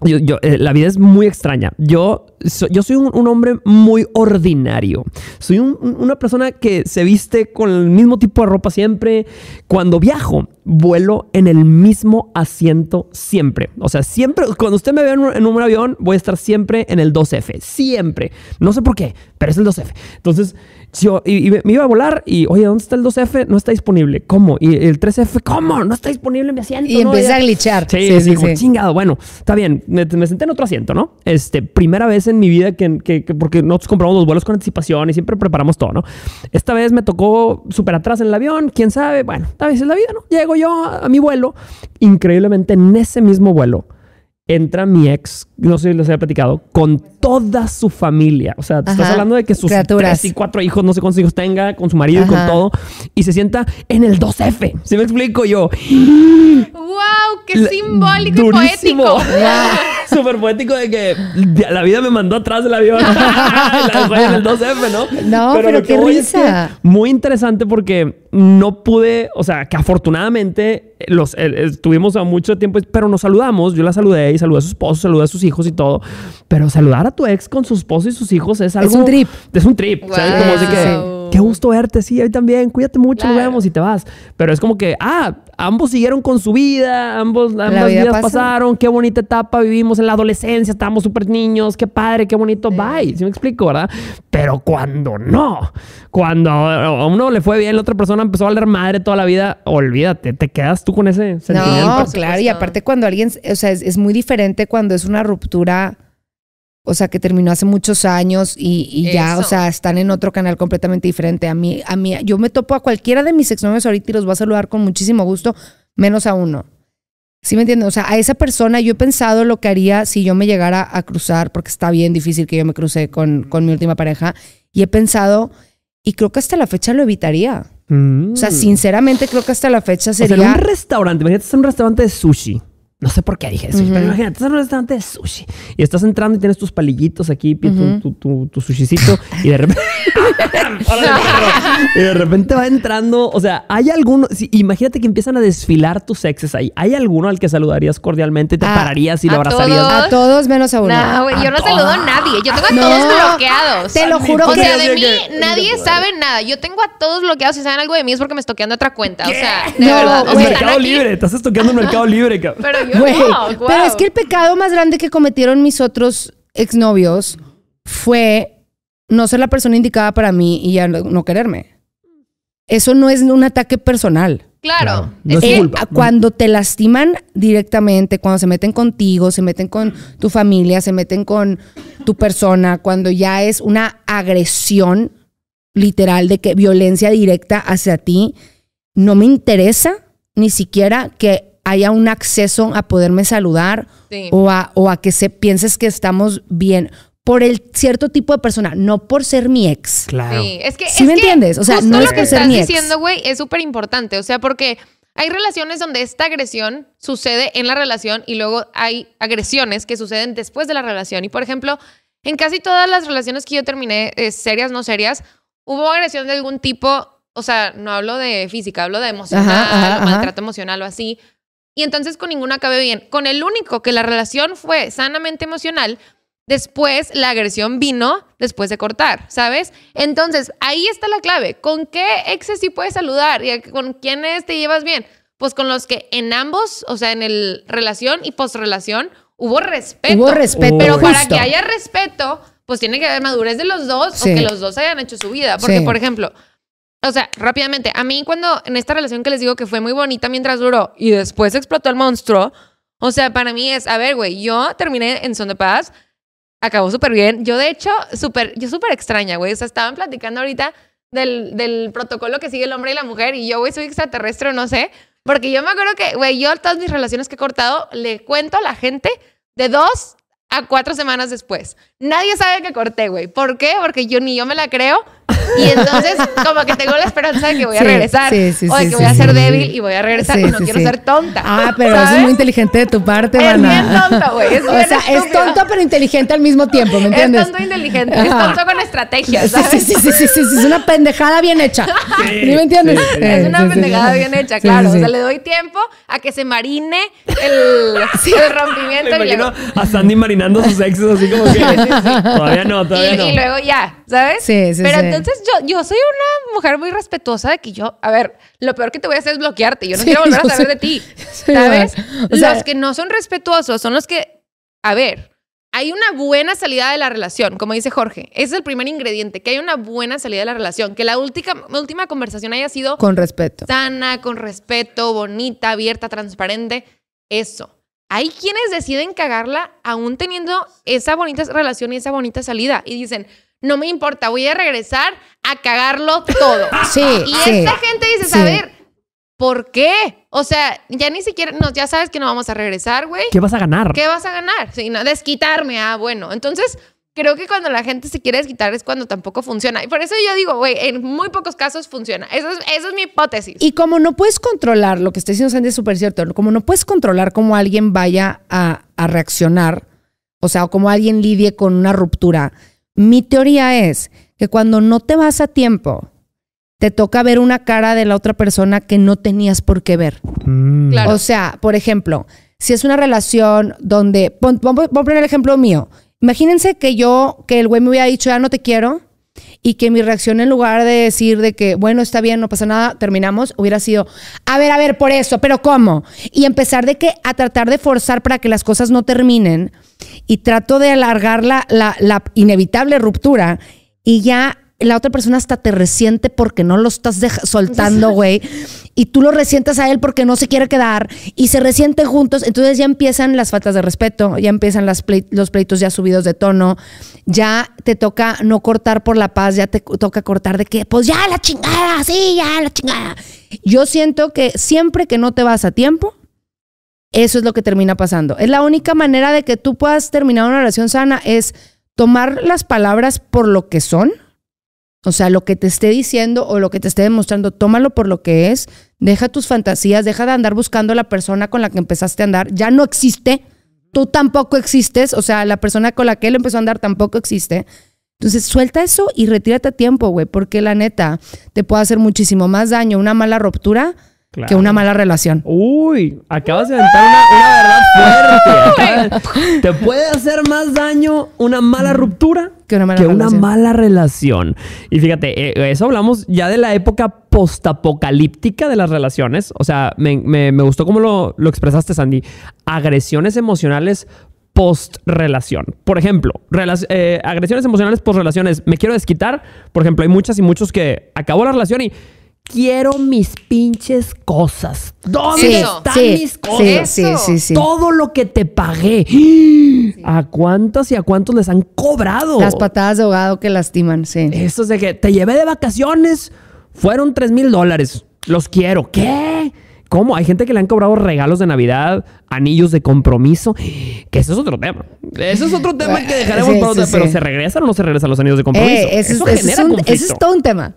eh, la vida es muy extraña. Yo, yo soy un, hombre muy ordinario. Soy una persona que se viste con el mismo tipo de ropa siempre. Cuando viajo, vuelo en el mismo asiento siempre. O sea, siempre, cuando usted me ve en un, en un avión, voy a estar siempre en el 2F. Siempre. No sé por qué, pero es el 2F. Entonces, yo, y, me iba a volar y, oye, ¿dónde está el 2F? No está disponible. ¿Cómo? Y el 3F, ¿cómo? No está disponible en mi asiento. Y empecé a glitchar. Sí, sí, sí, chingado. Bueno, está bien. Me, senté en otro asiento, ¿no? Este, primera vez en mi vida que, porque nosotros compramos los vuelos con anticipación y siempre preparamos todo, ¿no? Esta vez me tocó súper atrás en el avión, quién sabe. Bueno, tal vez es la vida, ¿no? Llego yo a mi vuelo. Increíblemente en ese mismo vuelo entra mi ex, no sé si les había platicado, con toda su familia. O sea, te estás hablando de que sus tres y cuatro hijos, no sé cuántos hijos tenga, con su marido y con todo, y se sienta en el 2F. ¿Sí me explico yo? ¡Wow! ¡Qué simbólico y poético! súper poético de que la vida me mandó atrás del avión. la en el 2F, ¿no? No, pero, qué risa. muy interesante porque no pude, o sea, que afortunadamente los estuvimos a mucho tiempo, pero nos saludamos. Yo la saludé y saludé a su esposo, saludé a sus hijos y todo. Pero saludar a tu ex con su esposo y sus hijos es algo. Es un trip. Es un trip. ¿sabes? Como así que, qué gusto verte, sí, a también, cuídate mucho, nos vemos y te vas. Pero es como que, ah, ambos siguieron con su vida, ambos, ambas vidas pasaron, qué bonita etapa vivimos en la adolescencia, estábamos súper niños, qué padre, qué bonito, bye, si me explico, ¿verdad? Pero cuando no, cuando a uno le fue bien, la otra persona empezó a valer madre toda la vida, olvídate, te quedas tú con ese sentimiento. No, claro, y aparte cuando alguien, o sea, es muy diferente cuando es una ruptura o sea, que terminó hace muchos años y, ya, o sea, están en otro canal completamente diferente. A mí, a mí, yo me topo a cualquiera de mis exnovios ahorita y los voy a saludar con muchísimo gusto, menos a uno. ¿Sí me entiendes? O sea, a esa persona yo he pensado lo que haría si yo me llegara a cruzar, porque está bien difícil que yo me crucé con, con mi última pareja, y he pensado, y creo que hasta la fecha lo evitaría. O sea, mm. sinceramente creo que hasta la fecha sería... un restaurante, imagínate, es un restaurante de sushi. No sé por qué dije sushi, pero imagínate, estás en un restaurante de sushi y estás entrando y tienes tus palillitos aquí, tu, tu, tu, tu, sushicito y de repente. y de repente va entrando, o sea, hay alguno, imagínate que empiezan a desfilar tus exes ahí. ¿Hay alguno al que saludarías cordialmente, te ah, pararías y lo abrazarías? A todos menos a uno. No, güey, yo no saludo a nadie. Yo tengo a todos bloqueados. Te lo juro. O sea, de mí nadie sabe nada. Yo tengo a todos bloqueados. Si saben algo de mí es porque me estoy estoqueando otra cuenta. O sea, de no, verdad. O mercado libre. Estás toqueando Un mercado libre, cabrón. Pero yo Pero es que el pecado más grande que cometieron mis otros exnovios fue no ser la persona indicada para mí y ya no quererme. Eso no es un ataque personal. Claro. Cuando te lastiman directamente, cuando se meten contigo, se meten con tu familia, se meten con tu persona, cuando ya es una agresión literal de que violencia directa hacia ti, no me interesa ni siquiera que haya un acceso a poderme saludar o, a, o a que se, pienses que estamos bien por el cierto tipo de persona, no por ser mi ex. Claro. Sí, es que, ¿Sí me entiendes? O sea, no es que por ser mi ex. diciendo, güey, es súper importante. O sea, porque hay relaciones donde esta agresión sucede en la relación y luego hay agresiones que suceden después de la relación. Y por ejemplo, en casi todas las relaciones que yo terminé, eh, serias, no serias, hubo agresión de algún tipo. O sea, no hablo de física, hablo de emocional, maltrato emocional o así. Y entonces con ninguna acabé bien. Con el único que la relación fue sanamente emocional Después la agresión vino después de cortar, ¿sabes? Entonces, ahí está la clave. ¿Con qué exes puedes saludar? ¿Y con quiénes te llevas bien? Pues con los que en ambos, o sea, en el relación y postrelación, hubo respeto. Hubo respeto. Pero para que haya respeto, pues tiene que haber madurez de los dos o que los dos hayan hecho su vida. Porque, por ejemplo, o sea, rápidamente, a mí cuando en esta relación que les digo que fue muy bonita mientras duró y después explotó el monstruo, o sea, para mí es, a ver, güey, yo terminé en Son de Paz acabó súper bien. Yo, de hecho, súper, yo súper extraña, güey. O sea, estaban platicando ahorita del, del, protocolo que sigue el hombre y la mujer y yo, güey, soy extraterrestre no sé. Porque yo me acuerdo que, güey, yo todas mis relaciones que he cortado le cuento a la gente de dos a cuatro semanas después. Nadie sabe que corté, güey. ¿Por qué? Porque yo ni yo me la creo. Y entonces, como que tengo la esperanza de que voy a regresar. Sí, sí, sí, o de que voy a ser débil y voy a regresar. no quiero ser tonta. Ah, pero eso es muy inteligente de tu parte, Ana Es bien tonta, güey. Es, o sea, es tonto, pero inteligente al mismo tiempo, ¿me entiendes? Es tonto e inteligente. Es tonto con estrategias, ¿sabes? Sí, sí, sí, sí, sí, Es una pendejada bien hecha. ¿Sí, me entiendes? es una pendejada bien hecha, claro. O sea, le doy tiempo a que se marine el, rompimiento. Me imagino y a Sandy marinando sus exes así como que... Todavía no, todavía y, luego ya, ¿sabes? Sí, sí, Pero entonces yo, soy una mujer muy respetuosa de que yo, a ver, lo peor que te voy a hacer es bloquearte. Yo no quiero volver a saber de ti. ¿Sabes? los que no son respetuosos son los que, a ver, hay una buena salida de la relación, como dice Jorge. Ese es el primer ingrediente, que hay una buena salida de la relación, que la última, última conversación haya sido... Con respeto. Sana, con respeto, bonita, abierta, transparente. Eso. Hay quienes deciden cagarla aún teniendo esa bonita relación y esa bonita salida y dicen, no me importa, voy a regresar a cagarlo todo. Sí. Y sí, esta gente dice, a ver, ¿por qué? O sea, ya ni siquiera, no, ya sabes que no vamos a regresar, güey. ¿Qué vas a ganar? ¿Qué vas a ganar? Sí, no, desquitarme, ah, bueno. Entonces, creo que cuando la gente se quiere desquitar es cuando tampoco funciona. Y por eso yo digo, güey, en muy pocos casos funciona. Esa es, es mi hipótesis. Y como no puedes controlar, lo que estoy diciendo Sandy es súper cierto, como no puedes controlar cómo alguien vaya a, reaccionar, o sea, o cómo alguien lidie con una ruptura, mi teoría es que cuando no te vas a tiempo, te toca ver una cara de la otra persona que no tenías por qué ver. Mm. Claro. O sea, por ejemplo, si es una relación donde, Vamos a poner el ejemplo mío, Imagínense que yo, que el güey me hubiera dicho, ya no te quiero, y que mi reacción en lugar de decir de que, bueno, está bien, no pasa nada, terminamos, hubiera sido, a ver, a ver, por eso, pero ¿cómo? Y empezar de que a tratar de forzar para que las cosas no terminen y trato de alargar la, la, la inevitable ruptura y ya la otra persona hasta te resiente porque no lo estás soltando, güey y tú lo resientas a él porque no se quiere quedar y se resienten juntos, entonces ya empiezan las faltas de respeto, ya empiezan los pleitos ya subidos de tono, ya te toca no cortar por la paz, ya te toca cortar de que, pues ya la chingada, sí, ya la chingada. Yo siento que siempre que no te vas a tiempo, eso es lo que termina pasando. Es la única manera de que tú puedas terminar una relación sana, es tomar las palabras por lo que son o sea, lo que te esté diciendo o lo que te esté demostrando, tómalo por lo que es, deja tus fantasías, deja de andar buscando a la persona con la que empezaste a andar, ya no existe, tú tampoco existes, o sea, la persona con la que él empezó a andar tampoco existe. Entonces, suelta eso y retírate a tiempo, güey, porque la neta te puede hacer muchísimo más daño una mala ruptura que una mala relación. Uy, acabas de aventar una, verdad fuerte. Te puede hacer más daño una mala mm. ruptura que una mala, que relación. Una mala relación. Y fíjate, eh, eso hablamos ya de la época postapocalíptica de las relaciones. O sea, me, gustó cómo lo, expresaste, Sandy. Agresiones emocionales post-relación. Por ejemplo, eh, agresiones emocionales post-relaciones. Me quiero desquitar. Por ejemplo, hay muchas y muchos que acabó la relación y quiero mis pinches cosas. ¿Dónde están mis cosas? Sí, Todo lo que te pagué. ¿A cuántas y a cuántos les han cobrado? Las patadas de ahogado que lastiman, sí. Eso es de que te llevé de vacaciones, fueron 3 mil dólares. Los quiero. ¿Qué? ¿Cómo? Hay gente que le han cobrado regalos de Navidad, anillos de compromiso, que eso es otro tema. Eso es otro tema que dejaremos pero ¿se regresan o no se regresan los anillos de compromiso? Eh, eso, genera conflicto. es todo un tema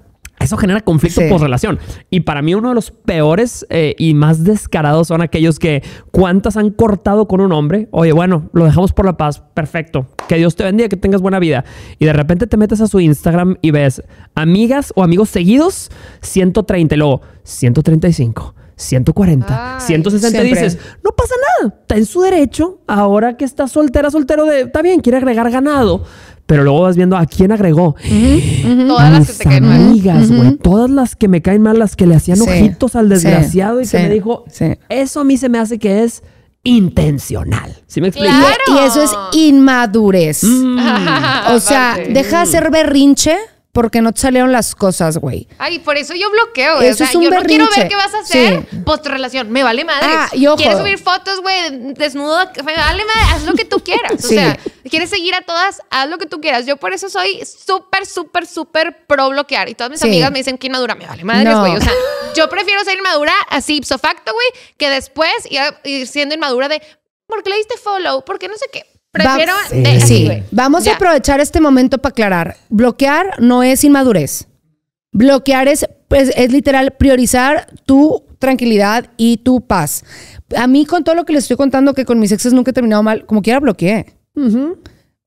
eso genera conflicto por relación. Y para mí uno de los peores eh, y más descarados son aquellos que cuántas han cortado con un hombre. Oye, bueno, lo dejamos por la paz, perfecto. Que Dios te bendiga, que tengas buena vida. Y de repente te metes a su Instagram y ves amigas o amigos seguidos, 130 luego 135. 140, 160 siempre. dices, no pasa nada, está en su derecho, ahora que está soltera, soltero de, está bien, quiere agregar ganado, pero luego vas viendo a quién agregó. Todas las que te amigas, güey. Todas las que me caen mal, las que le hacían ojitos al desgraciado y se me dijo, eso a mí se me hace que es intencional. ¿Sí me explico? Y, eso es inmadurez. Mm. o sea, deja de ser berrinche porque no te salieron las cosas, güey. Ay, por eso yo bloqueo, Eso es un yo no quiero ver qué vas a hacer post relación. Me vale madre. Ah, Quieres subir fotos, güey, desnudo, me madre. Haz lo que tú quieras. O sea, quieres seguir a todas, haz lo que tú quieras. Yo por eso soy súper, súper, súper pro bloquear. Y todas mis amigas me dicen que inmadura? Me vale madre, güey. O sea, yo prefiero ser inmadura así, ipso facto, güey, que después ir siendo inmadura de ¿por qué le diste follow? ¿Por qué no sé qué? sí. Vamos a aprovechar este momento para aclarar. Bloquear no es inmadurez. Bloquear es, pues, es, literal priorizar tu tranquilidad y tu paz. A mí, con todo lo que les estoy contando, que con mis exes nunca he terminado mal, como quiera bloqueé.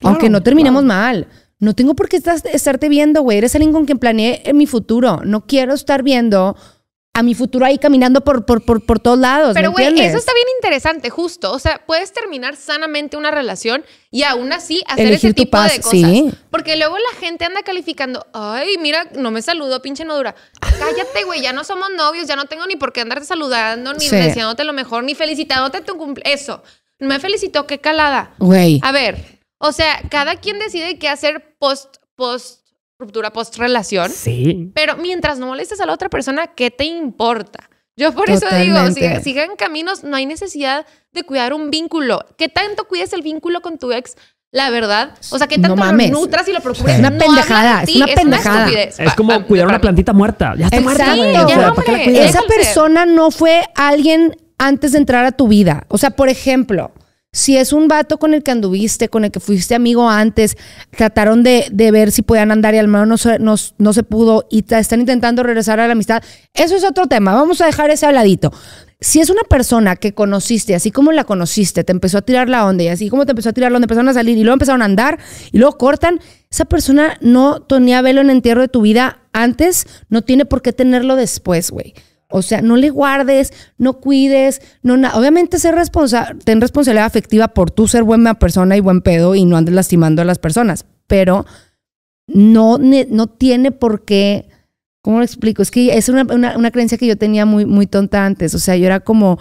Aunque no terminemos mal. No tengo por qué estarte viendo, güey. Eres alguien con quien planeé mi futuro. No quiero estar viendo mi futuro ahí caminando por, por, por, por todos lados. Pero, güey, eso está bien interesante, justo. O sea, puedes terminar sanamente una relación y aún así hacer ese tipo de cosas. Porque luego la gente anda calificando, ay, mira, no me saludó, pinche madura. Cállate, güey, ya no somos novios, ya no tengo ni por qué andarte saludando, ni deseándote lo mejor, ni felicitándote tu cumpleaños. Eso. no Me felicitó, qué calada. Güey. A ver, o sea, cada quien decide qué hacer post, post ruptura post-relación. Sí. Pero mientras no molestes a la otra persona, ¿qué te importa? Yo por eso digo, sigan, caminos, no hay necesidad de cuidar un vínculo. ¿Qué tanto cuides el vínculo con tu ex? La verdad, o sea, ¿qué tanto lo nutras y lo procuras? Es una pendejada, es una pendejada. Es, como ah, ah, cuidar una plantita muerta. Ya está muerta. esa persona no fue alguien antes de entrar a tu vida. O sea, por ejemplo, si es un vato con el que anduviste, con el que fuiste amigo antes, trataron de, ver si podían andar y al menos no se, no, se pudo y están intentando regresar a la amistad, eso es otro tema. Vamos a dejar ese habladito. Si es una persona que conociste, así como la conociste, te empezó a tirar la onda y así como te empezó a tirar la onda, empezaron a salir y luego empezaron a andar y luego cortan, esa persona no tenía velo en entierro de tu vida antes, no tiene por qué tenerlo después, güey. O sea, no le guardes, no cuides, no nada. Obviamente ser responsable ten responsabilidad afectiva por tú ser buena persona y buen pedo y no andes lastimando a las personas, pero no, no tiene por qué, ¿cómo lo explico? Es que es una, creencia que yo tenía muy, muy tonta antes. O sea, yo era como,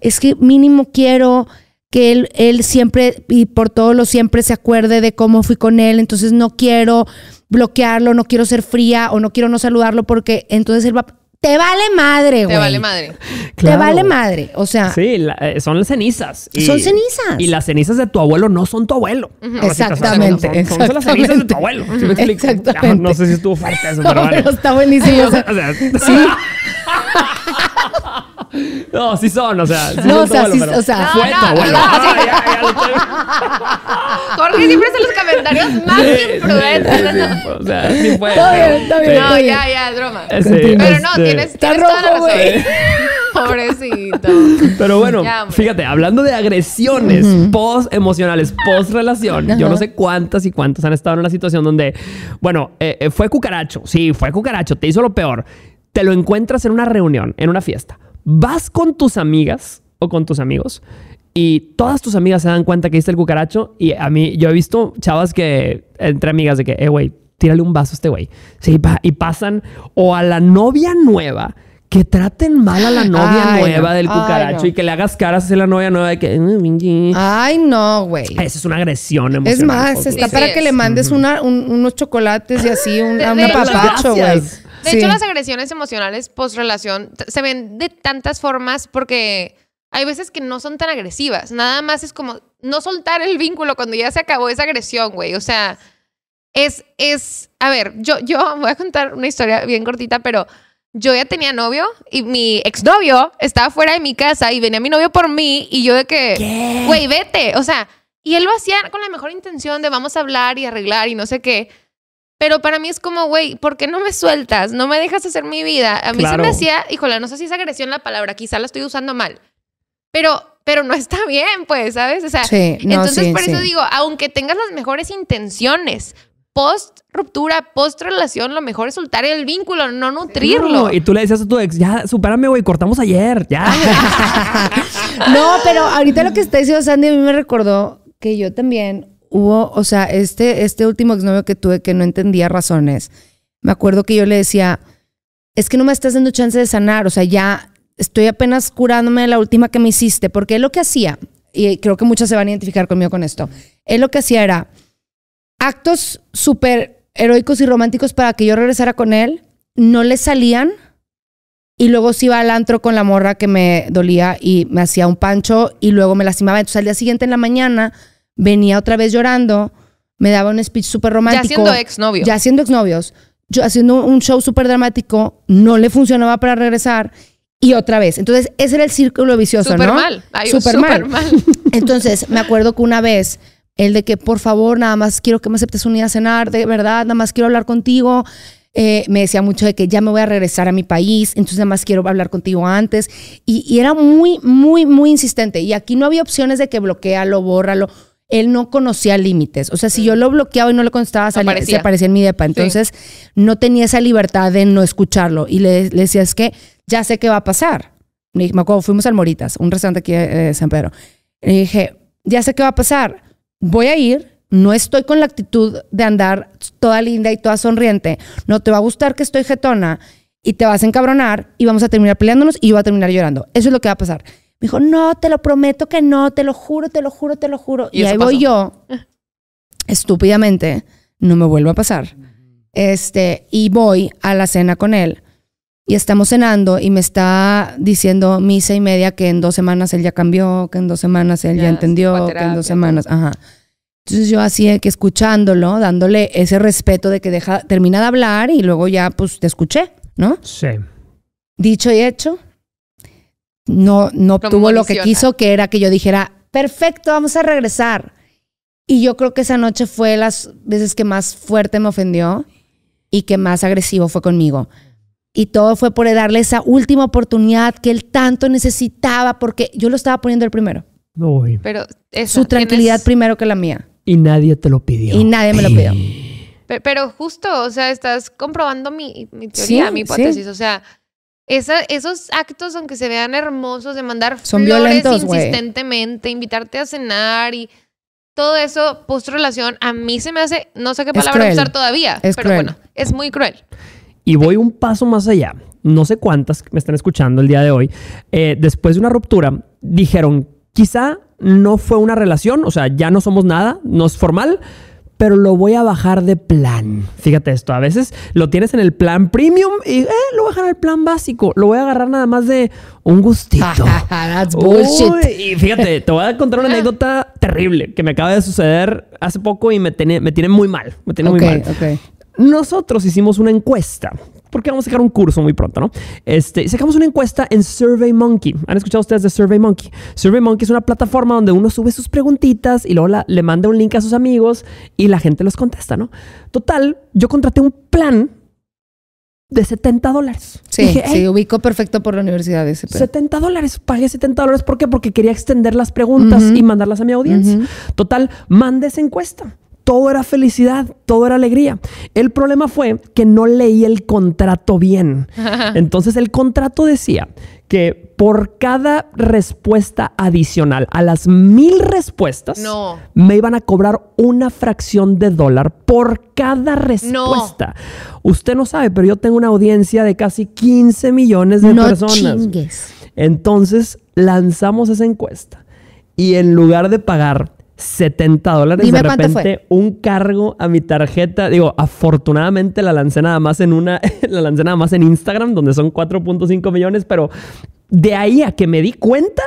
es que mínimo quiero que él, él, siempre y por todo lo siempre se acuerde de cómo fui con él, entonces no quiero bloquearlo, no quiero ser fría o no quiero no saludarlo porque entonces él va, te vale madre, güey. Te vale madre. Te vale madre. O sea. Sí, eh, son las cenizas. son cenizas. Y las cenizas de tu abuelo no son tu abuelo. Exactamente. son, son, son, las cenizas de tu abuelo. ¿sí exactamente. No, sé si estuvo fuerte eso, pero, vale. está buenísimo. o sea, o sea, sí. No, sí son, o sea. no, o sea, sí, o sea. No, fue no, tu Jorge siempre hace los comentarios más imprudentes. o sea, sí fue. Está bien, está bien. No, ya, ya, es broma. Eh, Pero no, este, tienes, tienes toda la razón. Pobrecito. Pero bueno, fíjate, hablando de agresiones uh post-emocionales, post-relación, yo no sé cuántas y cuántas han estado en una situación donde, bueno, eh, eh, fue cucaracho, sí, fue cucaracho, te hizo lo peor. Te lo encuentras en una reunión, en una fiesta vas con tus amigas o con tus amigos y todas tus amigas se dan cuenta que está el cucaracho y a mí, yo he visto chavas que, entre amigas, de que, eh, güey, tírale un vaso a este güey. Sí, y pasan o a la novia nueva que traten mal a la novia nueva del cucaracho y que le hagas caras a la novia nueva de que. Mm, Ay, no, güey. Esa es una agresión Es más, está para que le mandes unos chocolates y así, un, a papacho, güey. De hecho, las agresiones emocionales post relación se ven de tantas formas porque hay veces que no son tan agresivas. Nada más es como no soltar el vínculo cuando ya se acabó esa agresión, güey. O sea, es, es, a ver, yo, yo voy a contar una historia bien cortita, pero yo ya tenía novio y mi exnovio estaba fuera de mi casa y venía mi novio por mí y yo de que, güey, vete. O sea, y él lo hacía con la mejor intención de vamos a hablar y arreglar y no sé qué. Pero para mí es como, güey, ¿por qué no me sueltas? No me dejas hacer mi vida. A mí se me hacía, híjole, no sé si es agresión la palabra, quizá la estoy usando mal. Pero, pero no está bien, pues, ¿sabes? O sea, entonces por eso digo, aunque tengas las mejores intenciones, post ruptura, post relación, lo mejor es soltar el vínculo, no nutrirlo. y tú le decías a tu ex, ya, supérame, güey, cortamos ayer, ya. no, pero ahorita lo que está diciendo Sandy a mí me recordó que yo también hubo, o sea, este, este último exnovio que tuve que no entendía razones, me acuerdo que yo le decía, es que no me estás dando chance de sanar, o sea, ya estoy apenas curándome de la última que me hiciste, porque él lo que hacía, y creo que muchas se van a identificar conmigo con esto, él lo que hacía era actos súper heroicos y románticos para que yo regresara con él, no le salían. Y luego se iba al antro con la morra que me dolía y me hacía un pancho y luego me lastimaba. Entonces al día siguiente en la mañana venía otra vez llorando, me daba un speech súper romántico. Ya siendo exnovios. Ya siendo exnovios. Yo haciendo un show súper dramático, no le funcionaba para regresar y otra vez. Entonces, ese era el círculo vicioso, super Mal. Súper super, mal. Entonces, me acuerdo que una vez el de que, por favor, nada más quiero que me aceptes unir a cenar, de verdad, nada más quiero hablar contigo. Eh, me decía mucho de que ya me voy a regresar a mi país, entonces nada más quiero hablar contigo antes. Y, y, era muy, muy, muy insistente. Y aquí no había opciones de que bloquealo, bórralo él no conocía límites. O sea, si yo mm. lo bloqueaba y no le contestaba, salía, aparecía. se aparecía en mi depa. Entonces, no tenía esa libertad de no escucharlo. Y le, decía, es que ya sé qué va a pasar. Me acuerdo, fuimos al Moritas, un restaurante aquí de eh, San Pedro. Le dije, ya sé qué va a pasar. Voy a ir, no estoy con la actitud de andar toda linda y toda sonriente. No te va a gustar que estoy jetona y te vas a encabronar y vamos a terminar peleándonos y yo voy a terminar llorando. Eso es lo que va a pasar. Me dijo, no, te lo prometo que no, te lo juro, te lo juro, te lo juro. Y, ahí voy yo, estúpidamente, no me vuelvo a pasar. Este, y voy a la cena con él. Y estamos cenando y me está diciendo misa y media que en dos semanas él ya cambió, que en dos semanas él ya, entendió, que en dos semanas, ajá. Entonces yo así que escuchándolo, dándole ese respeto de que deja, termina de hablar y luego ya pues te escuché, ¿no? Sí. Dicho y hecho, no, no obtuvo lo que quiso, que era que yo dijera, perfecto, vamos a regresar. Y yo creo que esa noche fue las veces que más fuerte me ofendió y que más agresivo fue conmigo. Y todo fue por darle esa última oportunidad que él tanto necesitaba, porque yo lo estaba poniendo el primero. Pero esa, su tranquilidad primero que la mía. Y nadie te lo pidió. Y nadie me lo pidió. Pero, justo, o sea, estás comprobando mi, teoría, mi hipótesis. O sea, esos actos, aunque se vean hermosos, de mandar flores insistentemente, invitarte a cenar y todo eso post relación, a mí se me hace, no sé qué palabra usar todavía, pero bueno, es muy cruel. Y voy un paso más allá. No sé cuántas me están escuchando el día de hoy. Eh, después de una ruptura, dijeron, quizá no fue una relación, o sea, ya no somos nada, no es formal, pero lo voy a bajar de plan. Fíjate esto, a veces lo tienes en el plan premium y eh, lo voy bajar al plan básico. Lo voy a agarrar nada más de un gustito. That's y fíjate, te voy a contar una ah. anécdota terrible que me acaba de suceder hace poco y me, tiene, muy mal. Me tiene muy mal. Nosotros hicimos una encuesta porque vamos a sacar un curso muy pronto, ¿no? Este, sacamos una encuesta en SurveyMonkey. ¿Han escuchado ustedes de SurveyMonkey? SurveyMonkey es una plataforma donde uno sube sus preguntitas y luego le manda un link a sus amigos y la gente los contesta, ¿no? Total, yo contraté un plan de 70 dólares. Sí, sí, ubico perfecto por la universidad de ese plan. 70 dólares, pagué 70 dólares. ¿Por qué? Porque quería extender las preguntas y mandarlas a mi audiencia. Total, mande esa encuesta todo era felicidad, todo era alegría. El problema fue que no leí el contrato bien. Entonces el contrato decía que por cada respuesta adicional a las mil respuestas, me iban a cobrar una fracción de dólar por cada respuesta. Usted no sabe, pero yo tengo una audiencia de casi 15 millones de no personas. Chingues. Entonces lanzamos esa encuesta y en lugar de pagar 70 dólares de repente un cargo a mi tarjeta. Digo, afortunadamente la lancé nada más en una, la lancé nada más en Instagram, donde son 4.5 millones, pero de ahí a que me di cuenta,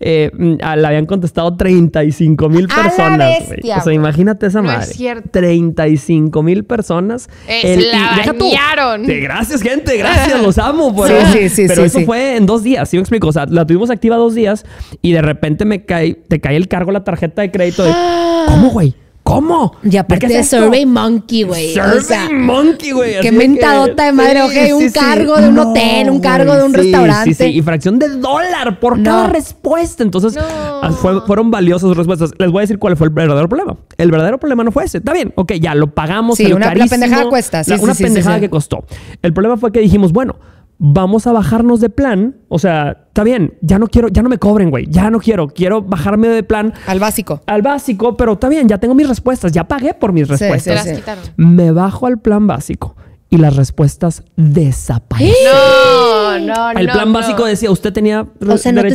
eh, mm, habían contestado 35 mil personas. o sea, imagínate esa madre. Es cierto. 35 mil personas. la y, gracias, gente, gracias, los amo. Pero eso fue en dos días, ¿sí me explico? O sea, la tuvimos activa dos días y de repente me cae, te cae el cargo la tarjeta de crédito de. ¿Cómo, güey? ¿Cómo? Y aparte de Survey Monkey, güey. Survey Monkey, güey. Qué mentadota de madre. un cargo de un hotel, un cargo de un restaurante. Sí, sí, y fracción de dólar por cada respuesta. Entonces, ah, fueron valiosas sus respuestas. Les voy a decir cuál fue el verdadero problema. El verdadero problema no fue ese. Está bien, ok, ya lo pagamos. Sí, una, la pendejada cuesta. La, una pendejada que costó. El problema fue que dijimos, bueno, vamos a bajarnos de plan. O sea, está bien, ya no quiero, ya no me cobren, güey, ya no quiero, quiero bajarme de plan. Al básico. Al básico, pero está bien, ya tengo mis respuestas, ya pagué por mis respuestas. Me bajo al plan básico y las respuestas desaparecen. No, no, El plan básico decía, usted tenía. O sea, no te,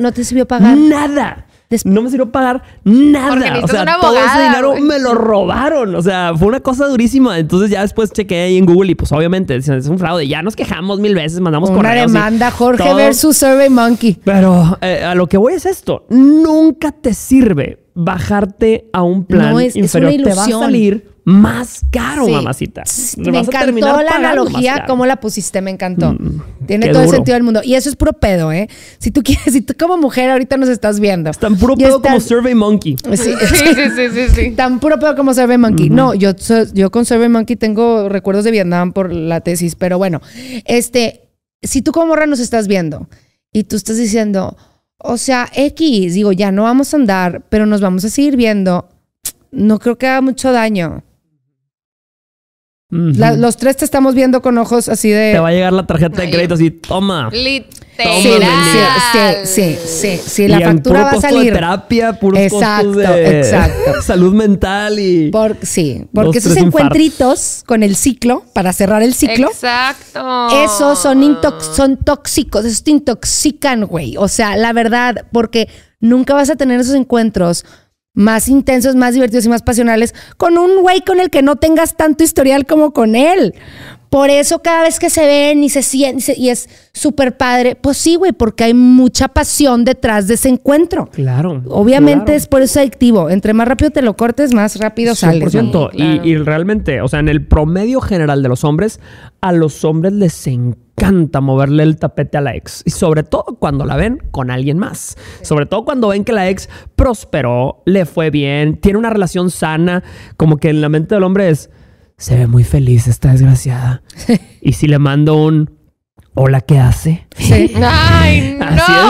no te sirvió pagar. Nada no me sirvió pagar nada. O sea, todo ese dinero me lo robaron. O sea, fue una cosa durísima. Entonces ya después chequeé ahí en Google y pues obviamente es un fraude. Ya nos quejamos mil veces, mandamos una demanda Jorge versus Survey Monkey. Pero eh, a lo que voy es esto. Nunca te sirve bajarte a un plan no, inferior. una Te va a salir más caro, mamacita. Me encantó la analogía, como la pusiste, me encantó. Mm, mm, mm. Tiene todo el sentido del mundo. Y eso es puro pedo, ¿eh? Si tú quieres, si tú como mujer ahorita nos estás viendo. tan puro pedo como Survey Monkey. Sí. sí, sí, sí, Tan puro pedo como Survey Monkey. No, yo, yo con Survey Monkey tengo recuerdos de Vietnam por la tesis, pero bueno, este, si tú como morra nos estás viendo y tú estás diciendo, o sea, X, digo, ya no vamos a andar, pero nos vamos a seguir viendo, no creo que haga mucho daño los tres te estamos viendo con ojos así de. Te va a llegar la tarjeta de crédito así, toma. Literal. Sí, sí, sí, sí, la factura va a salir. terapia, puros exacto, de exacto. salud mental y. Por, sí, porque esos encuentritos con el ciclo, para cerrar el ciclo. Exacto. Esos son, son tóxicos, esos te intoxican, güey. O sea, la verdad, porque nunca vas a tener esos encuentros más intensos, más divertidos y más pasionales con un güey con el que no tengas tanto historial como con él. Por eso cada vez que se ven y se sienten y es súper padre, pues sí, güey, porque hay mucha pasión detrás de ese encuentro. Claro. Obviamente es por eso adictivo. Entre más rápido te lo cortes, más rápido sale. 100%. Sí, y, realmente, o sea, en el promedio general de los hombres, a los hombres les encanta moverle el tapete a la ex. Y sobre todo cuando la ven con alguien más. Sobre todo cuando ven que la ex prosperó, le fue bien, tiene una relación sana. Como que en la mente del hombre es, se ve muy feliz esta desgraciada. y si le mando un hola, ¿qué hace? Ay, no,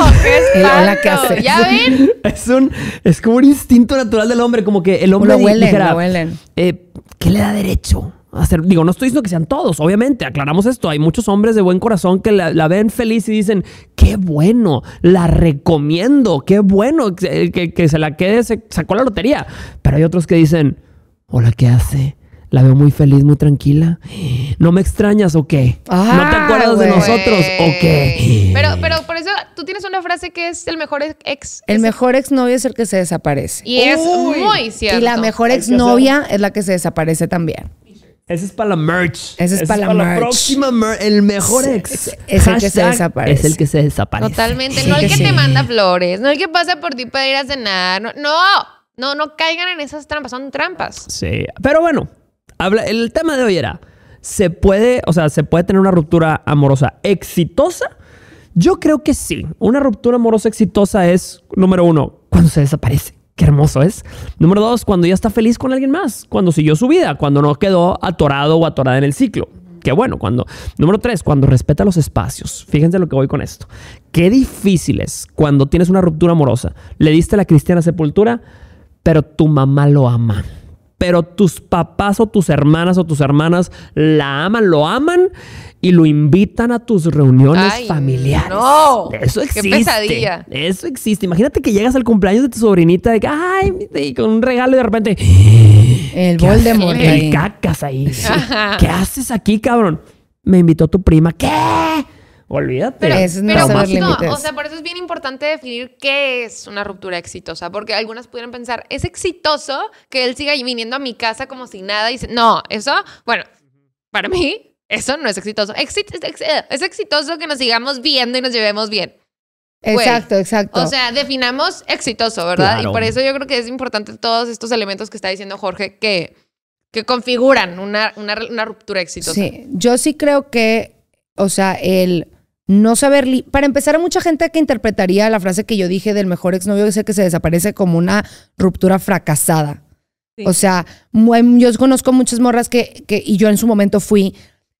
es. hola, hace? ¿Ya ven? Es un, es como un instinto natural del hombre, como que el hombre lo huelen, eh, ¿qué le da derecho? Hacer, digo, no estoy diciendo que sean todos, obviamente, aclaramos esto. Hay muchos hombres de buen corazón que la, ven feliz y dicen, qué bueno, la recomiendo, qué bueno que, se la quede, se sacó la lotería. Pero hay otros que dicen, hola, ¿qué hace? La veo muy feliz, muy tranquila. ¿No me extrañas o qué? ¿No te ah, acuerdas de nosotros o qué? Pero, pero por eso tú tienes una frase que es el mejor ex. El mejor ex novio es el que se desaparece. Y es muy cierto. Y la mejor ex novia es la que se desaparece también. Ese es para la merch. Ese es, para la, próxima merch. El mejor ex. Es, el que se desaparece. Es el que se desaparece. Totalmente. No el que te manda flores. No el que pasa por ti para ir a cenar. no, no, no caigan en esas trampas. Son trampas. Sí. Pero bueno, el tema de hoy era, ¿se puede, o sea, ¿se puede tener una ruptura amorosa exitosa? Yo creo que sí. Una ruptura amorosa exitosa es, número uno, cuando se desaparece. Qué hermoso es. Número dos, cuando ya está feliz con alguien más, cuando siguió su vida, cuando no quedó atorado o atorada en el ciclo. Qué bueno, cuando. Número tres, cuando respeta los espacios. Fíjense lo que voy con esto. Qué difícil es cuando tienes una ruptura amorosa. Le diste a la cristiana sepultura, pero tu mamá lo ama pero tus papás o tus hermanas o tus hermanas la aman, lo aman y lo invitan a tus reuniones familiares. No. Eso existe. Qué pesadilla. Eso existe. Imagínate que llegas al cumpleaños de tu sobrinita de que, ¡ay! Y con un regalo y de repente. El bol de El cacas ahí. ¿Qué haces aquí, cabrón? Me invitó tu prima. ¿Qué? olvídate. Pero, es o sea, por eso es bien importante definir qué es una ruptura exitosa, porque algunas pudieran pensar, es exitoso que él siga viniendo a mi casa como si nada y no, eso, bueno, para mí eso no es exitoso. Eh, es, exitoso que nos sigamos viendo y nos llevemos bien. Exacto, exacto. O sea, definamos exitoso, ¿verdad? Y por eso yo creo que es importante todos estos elementos que está diciendo Jorge que, que configuran una, una ruptura exitosa. Sí, yo sí creo que, o sea, el no saber. Para empezar, mucha gente que interpretaría la frase que yo dije del mejor exnovio que sé que se desaparece como una ruptura fracasada. O sea, yo conozco muchas morras que, y yo en su momento fui,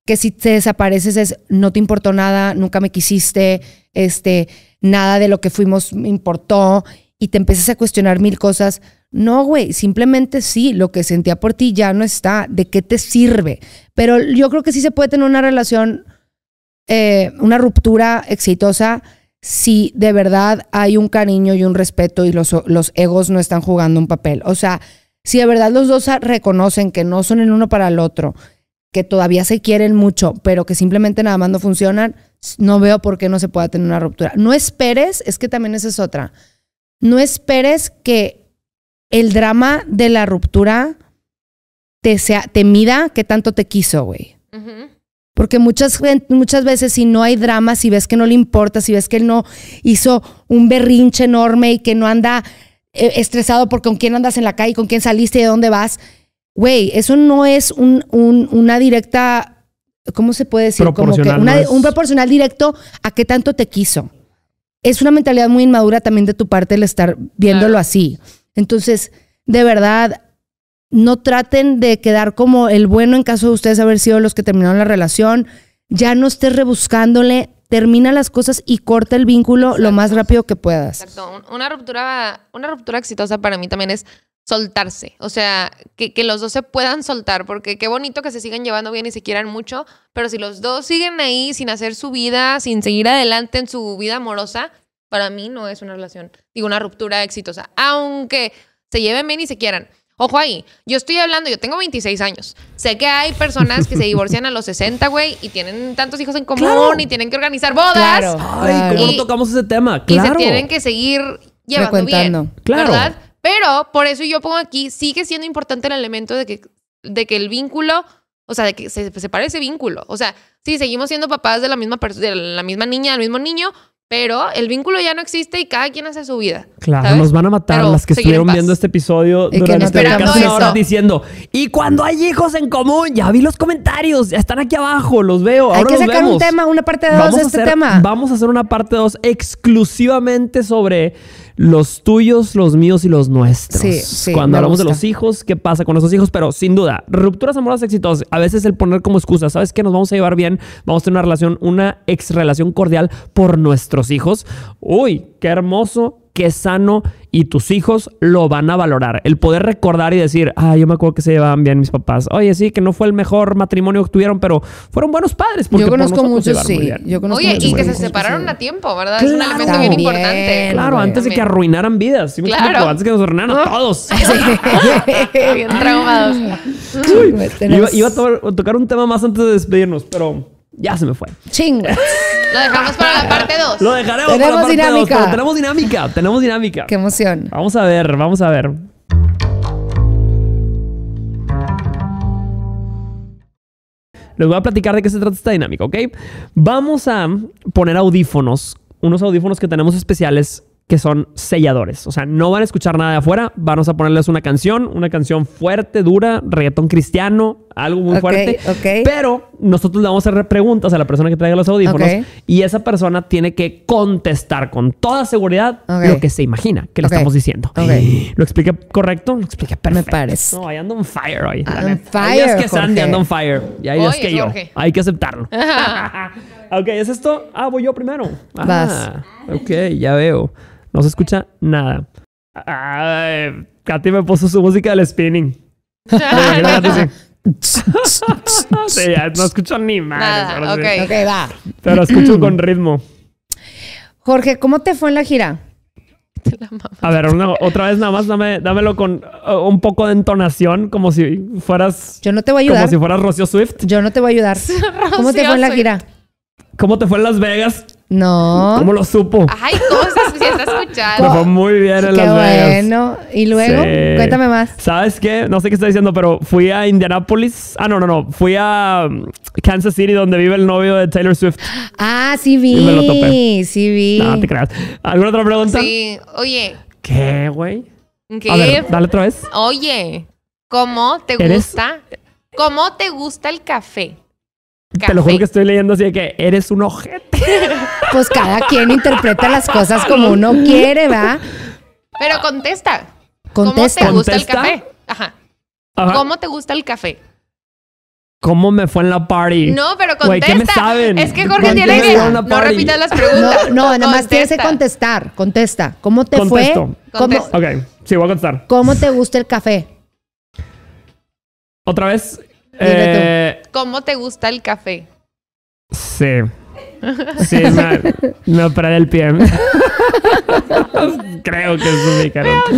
que si te desapareces es no te importó nada, nunca me quisiste, este, nada de lo que fuimos me importó y te empiezas a cuestionar mil cosas. No, güey, simplemente sí, lo que sentía por ti ya no está, ¿de qué te sirve? Pero yo creo que sí se puede tener una relación eh, una ruptura exitosa si de verdad hay un cariño y un respeto y los, los egos no están jugando un papel. O sea, si de verdad los dos reconocen que no son el uno para el otro, que todavía se quieren mucho, pero que simplemente nada más no funcionan, no veo por qué no se pueda tener una ruptura. No esperes, es que también esa es otra, no esperes que el drama de la ruptura te, sea, te mida que tanto te quiso, güey. Porque muchas, muchas veces si no hay drama, si ves que no le importa, si ves que él no hizo un berrinche enorme y que no anda eh, estresado por con quién andas en la calle, con quién saliste y de dónde vas, güey, eso no es un, una directa, ¿cómo se puede decir? Como que Un proporcional directo a qué tanto te quiso. Es una mentalidad muy inmadura también de tu parte el estar viéndolo así. Entonces, de verdad, no traten de quedar como el bueno en caso de ustedes haber sido los que terminaron la relación. Ya no estés rebuscándole, termina las cosas y corta el vínculo lo más rápido que puedas. Exacto. Una ruptura, una ruptura exitosa para mí también es soltarse. O sea, que, los dos se puedan soltar, porque qué bonito que se sigan llevando bien y se quieran mucho, pero si los dos siguen ahí sin hacer su vida, sin seguir adelante en su vida amorosa, para mí no es una relación, digo, una ruptura exitosa, aunque se lleven bien y se quieran. Ojo ahí, yo estoy hablando, yo tengo 26 años. Sé que hay personas que se divorcian a los 60, güey, y tienen tantos hijos en común y tienen que organizar bodas. Ay, ¿cómo no tocamos ese tema? Claro. Y se tienen que seguir llevando bien. Claro. ¿verdad? Pero por eso yo pongo aquí, sigue siendo importante el elemento de que, de que el vínculo, o sea, de que se separe ese vínculo. O sea, si seguimos siendo papás de la misma de la misma niña, del mismo niño, pero el vínculo ya no existe y cada quien hace su vida. Claro, nos van a matar las que estuvieron viendo este episodio durante casi una hora diciendo. Y cuando hay hijos en común, ya vi los comentarios, ya están aquí abajo, los veo. Ahora hay que sacar un tema, una parte dos de este tema. Vamos a hacer una parte dos exclusivamente sobre los tuyos, los míos y los nuestros. Cuando hablamos de los hijos, ¿qué pasa con nuestros hijos? Pero sin duda, rupturas amorosas exitosas. A veces el poner como excusa, ¿sabes qué? Nos vamos a llevar bien, vamos a tener una relación, una ex relación cordial por nuestros hijos. Uy, qué hermoso, qué sano, y tus hijos lo van a valorar. El poder recordar y decir, ah, yo me acuerdo que se llevaban bien mis papás. Oye, sí, que no fue el mejor matrimonio que tuvieron, pero fueron buenos padres. yo conozco muchos, Oye, y que se separaron a tiempo, ¿verdad? es un elemento bien, importante. Claro, antes de que arruinaran vidas. claro. Antes que nos arruinaran todos. bien traumados. iba, a tocar un tema más antes de despedirnos, pero ya se me fue. Chingo. Lo dejamos para la parte 2. Lo dejaremos tenemos para la parte dinámica. tenemos dinámica. Tenemos dinámica. Qué emoción. Vamos a ver, vamos a ver. Les voy a platicar de qué se trata esta dinámica, ¿ok? Vamos a poner audífonos, unos audífonos que tenemos especiales que son selladores. O sea, no van a escuchar nada de afuera, vamos a ponerles una canción, una canción fuerte, dura, reggaetón cristiano, algo muy fuerte. Pero nosotros le vamos a hacer preguntas a la persona que traiga los audífonos y esa persona tiene que contestar con toda seguridad lo que se imagina que le estamos diciendo. ¿Lo explica correcto? Lo expliqué perfecto. Me parece. No, ahí ando fire hoy. hay que Sandy anda fire y ahí es que yo. Hay que aceptarlo. ok, ¿es esto? Ah, voy yo primero. Ah, ok, ya veo. No se escucha nada. Katy me puso su música del spinning. no escucho ni más. Okay. ok, va. Pero escucho con ritmo. Jorge, ¿cómo te fue en la gira? A ver, otra vez nada más, dámelo con uh, un poco de entonación, como si fueras. Yo no te voy a ayudar. Como si fueras Rocío Swift. Yo no te voy a ayudar. ¿Cómo te fue en la gira? ¿Cómo te fue en Las Vegas? No. ¿Cómo lo supo? Ay, cosas que está escuchando. Me fue muy bien en Las Vegas. Bueno, y luego, cuéntame más. ¿Sabes qué? No sé qué está diciendo, pero fui a Indianapolis. Ah, no, no, no. Fui a um, Kansas City, donde vive el novio de Taylor Swift. Ah, sí vi. Sí, me lo topé. Sí vi. No, te creas. ¿Alguna otra pregunta? Sí, oye. ¿Qué, güey? ¿Qué? A ver, dale otra vez. Oye, ¿cómo te gusta? ¿Cómo te gusta el café? Te lo juro que estoy leyendo así de que eres un ojete. pues cada quien interpreta las cosas como uno quiere, ¿va? Pero contesta. Contesta. ¿Cómo te gusta el café? Ajá. ¿Cómo te gusta el café? ¿Cómo me fue en la party? No, pero contesta. Güey, ¿qué me saben? Es que Jorge tiene que no repitas las preguntas. No, no nada más tienes que contestar. Contesta. ¿Cómo te fue? ¿Cómo, ok, sí, voy a contestar. ¿Cómo te gusta el café? Otra vez, eh, ¿Cómo te gusta el café? Sí. Sí, me, operé el pie. Creo que es mi caro.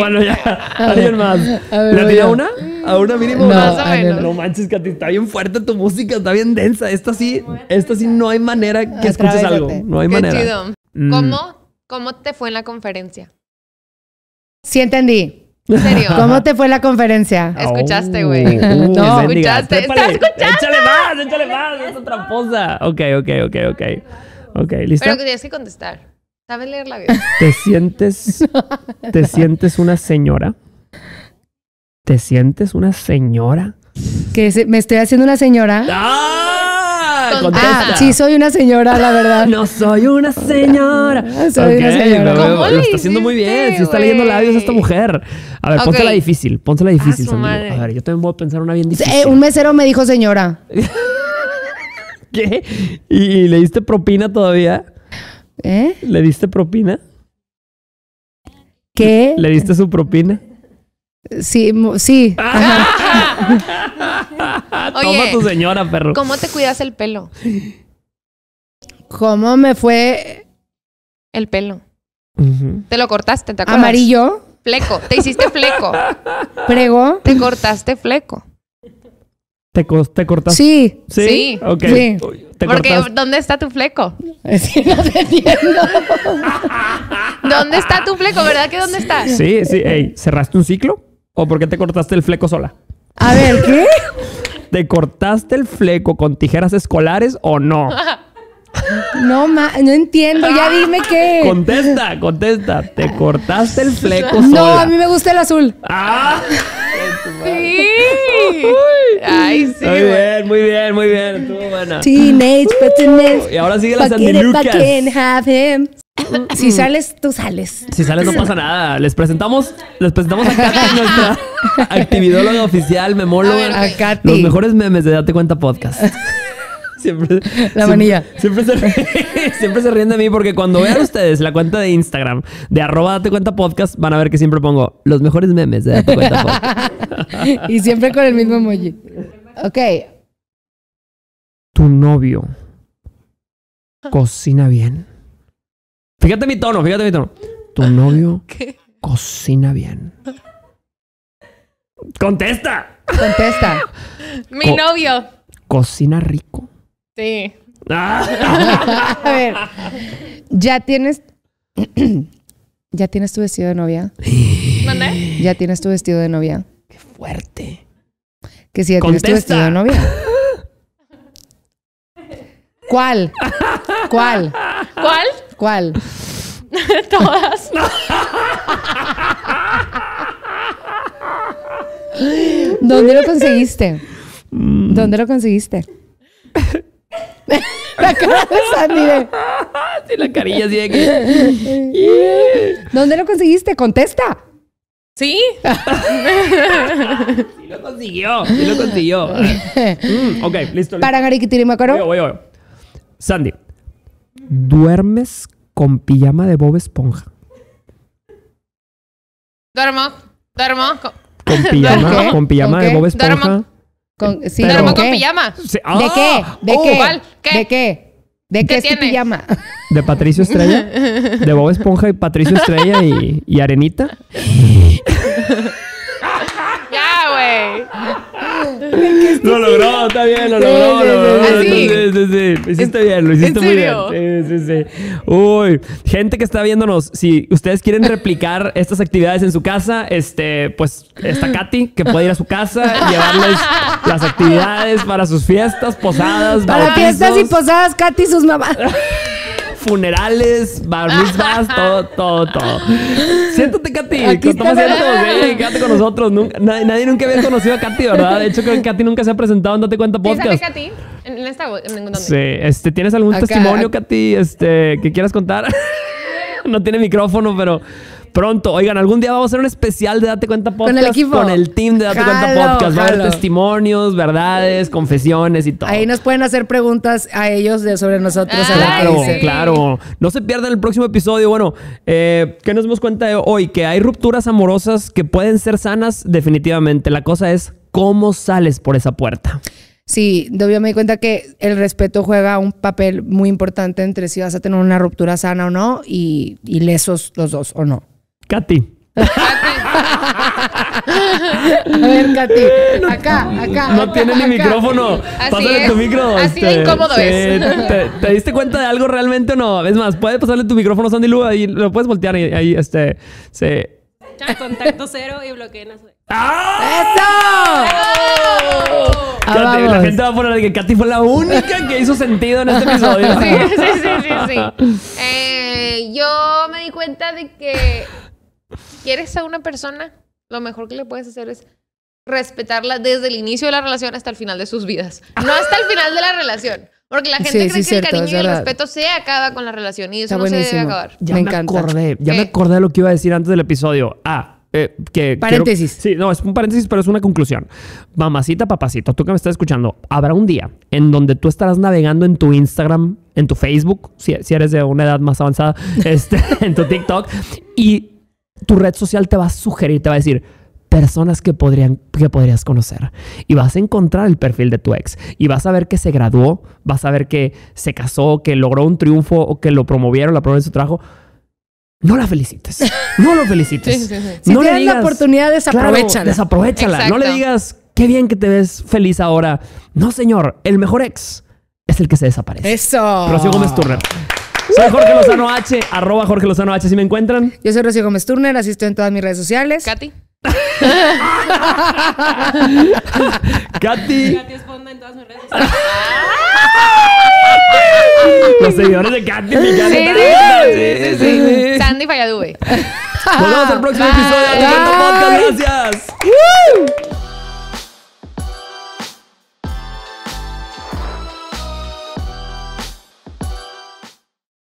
bueno, ya. ¿Alguien más? ¿Le tiré una? ¿A una mínimo? No, más o no manches, Katy. Está bien fuerte tu música. Está bien densa. Esta sí, esta sí no hay manera que escuches algo. No hay manera. Mm. ¿Cómo, ¿Cómo te fue en la conferencia? Sí entendí. ¿Cómo te fue la conferencia? Escuchaste, güey. no, escuchaste. escuchando? Échale más, échale más. Es otra cosa. Ok, ok, ok, ok. Ok, listo. Pero tienes que contestar. ¿Sabes leer la vida? ¿Te sientes, ¿Te sientes una señora? ¿Te sientes una señora? Que me estoy haciendo una señora. ¡No! ¡Ah! Si sí, soy una señora, la verdad. no soy una señora. Ah, soy una señora. Lo, está haciendo muy bien. Se está leyendo labios esta mujer. A ver, pónsela difícil. Póntela ah, difícil, A ver, yo también voy a pensar una bien difícil. un mesero me dijo señora. ¿Qué? ¿Y, ¿Y le diste propina todavía? ¿Eh? ¿Le diste propina? ¿Qué? ¿Le diste su propina? Sí, sí. Toma tu señora, perro. ¿Cómo te cuidas el pelo? ¿Cómo me fue? El pelo. Te lo cortaste, ¿te acuerdas? Amarillo. Fleco. Te hiciste fleco. Prego. Te cortaste fleco. ¿Te, cortaste? Sí. Sí. sí. Ok. ¿dónde está tu fleco? no te entiendo. ¿Dónde está tu fleco? ¿Verdad que dónde está? Sí, sí. Ey, ¿cerraste un ciclo? ¿O por qué te cortaste el fleco sola? A ver, ¿qué? ¿Te cortaste el fleco con tijeras escolares o no? No, ma, no entiendo, ya dime qué. Contesta, contesta. ¿Te cortaste el fleco sola? No, a mí me gusta el azul. ¡Ah! ¡Sí! ¡Ay, sí! Muy bien, muy bien, muy bien. buena. Teenage, teenage. Y ahora sigue la San I have him. Mm, si mm. sales, tú sales. Si sales, no pasa nada. Les presentamos, les presentamos a Katy, nuestra actividóloga oficial, memóloga. Los mejores memes de Date Cuenta Podcast. la manilla. Siempre, se, siempre se ríen de mí porque cuando vean ustedes la cuenta de Instagram de arroba date cuenta podcast, van a ver que siempre pongo los mejores memes de date cuenta podcast. y siempre con el mismo emoji. Ok. Tu novio cocina bien. Fíjate mi tono, fíjate mi tono. Tu novio cocina bien. Contesta. Contesta. Mi novio. Cocina rico. Sí. A ver. Ya tienes. ¿Ya tienes tu vestido de novia? ¿Dónde? ¿Ya tienes tu vestido de novia? Qué fuerte. Que si ya tienes tu vestido de novia. ¿Cuál? ¿Cuál? ¿Cuál? ¿Cuál? Todas. ¿Dónde lo conseguiste? Mm. ¿Dónde lo conseguiste? la cara de Sandy Sí, la carilla así de que... ¿Dónde lo conseguiste? Contesta. ¿Sí? sí lo consiguió, sí lo consiguió. Mm, ok, listo. listo. Para acuerdo. Voy, voy, voy. Sandy, duermes con pijama de Bob Esponja? Duermo, duermo. Con, pijama, con pijama de Bob Esponja. Duermo con, con pijama. ¿De ah, oh. qué? ¿De qué? ¿De qué? ¿De qué, pijama? ¿De Patricio Estrella? ¿De Bob Esponja y Patricio Estrella y, y Arenita? ya, güey lo logró, está bien, lo logró. lo Sí, sí, ah, sí. Hiciste bien, lo hiciste muy bien. Uy, gente que está viéndonos, si ustedes quieren replicar estas actividades en su casa, este, pues está Katy, que puede ir a su casa, llevarles las actividades para sus fiestas, posadas, Para fiestas y posadas, Katy y sus mamás. funerales, barrismas, todo, todo, todo. Siéntate, Katy. Toma asiento. quédate con nosotros. Nunca, nadie, nunca había conocido a Katy, ¿verdad? De hecho, creo que Katy nunca se ha presentado en te cuento Podcast. ¿Sí Katy? En sí. Este, ¿Tienes algún testimonio, Katy, este, que quieras contar? no tiene micrófono, pero pronto. Oigan, algún día vamos a hacer un especial de Date Cuenta Podcast. Con el equipo. Con el team de Date Cuenta Podcast. Va a haber testimonios, verdades, confesiones y todo. Ahí nos pueden hacer preguntas a ellos de, sobre nosotros. claro, claro. No se pierdan el próximo episodio. Bueno, eh, ¿qué nos dimos cuenta hoy? Que hay rupturas amorosas que pueden ser sanas definitivamente. La cosa es cómo sales por esa puerta. Sí, yo me di cuenta que el respeto juega un papel muy importante entre si vas a tener una ruptura sana o no y lesos los dos o no. Katy. A ver, Katy, acá, acá. No tiene ni micrófono. Así Pásale tu micro. Así de este, incómodo es. Te, diste cuenta de algo realmente o no? Es más, puedes pasarle tu micrófono a Sandy Lu y lo puedes voltear y ahí este, Contacto cero y bloqueen a su... ¡Ah! ¡Eso! la gente va a poner que Katy fue la única que hizo sentido en este episodio. Sí, sí, sí, sí. sí. Eh, yo me di cuenta de que quieres a una persona, lo mejor que le puedes hacer es respetarla desde el inicio de la relación hasta el final de sus vidas. No hasta el final de la relación. Porque la gente cree que el cariño y el respeto se acaba con la relación y eso no se debe acabar. Ya me, acordé, ya me acordé de lo que iba a decir antes del episodio. Ah, eh, que paréntesis. sí, no, es un paréntesis, pero es una conclusión. Mamacita, papacito, tú que me estás escuchando, habrá un día en donde tú estarás navegando en tu Instagram, en tu Facebook, si, eres de una edad más avanzada, este, en tu TikTok, y tu red social te va a sugerir, te va a decir, personas que, podrían, que podrías conocer. Y vas a encontrar el perfil de tu ex. Y vas a ver que se graduó, vas a ver que se casó, que logró un triunfo o que lo promovieron, la prueba de su trabajo. No la felicites. No lo felicites. No si le digas, la oportunidad, desaprovechala. No le digas, qué bien que te ves feliz ahora. No, señor. El mejor ex es el que se desaparece. Eso. Rocío Gómez Turner. Soy Jorge Lozano H, arroba Jorge Lozano H, si me encuentran. Yo soy Rocío Gómez Turner, asisto en todas mis redes sociales. Katy. Katy. Katy Esponda en todas mis redes sociales. Los seguidores de Katy. Sí, sí, sí, Sandy Falladube. Nos vemos el próximo episodio. Podcast, gracias.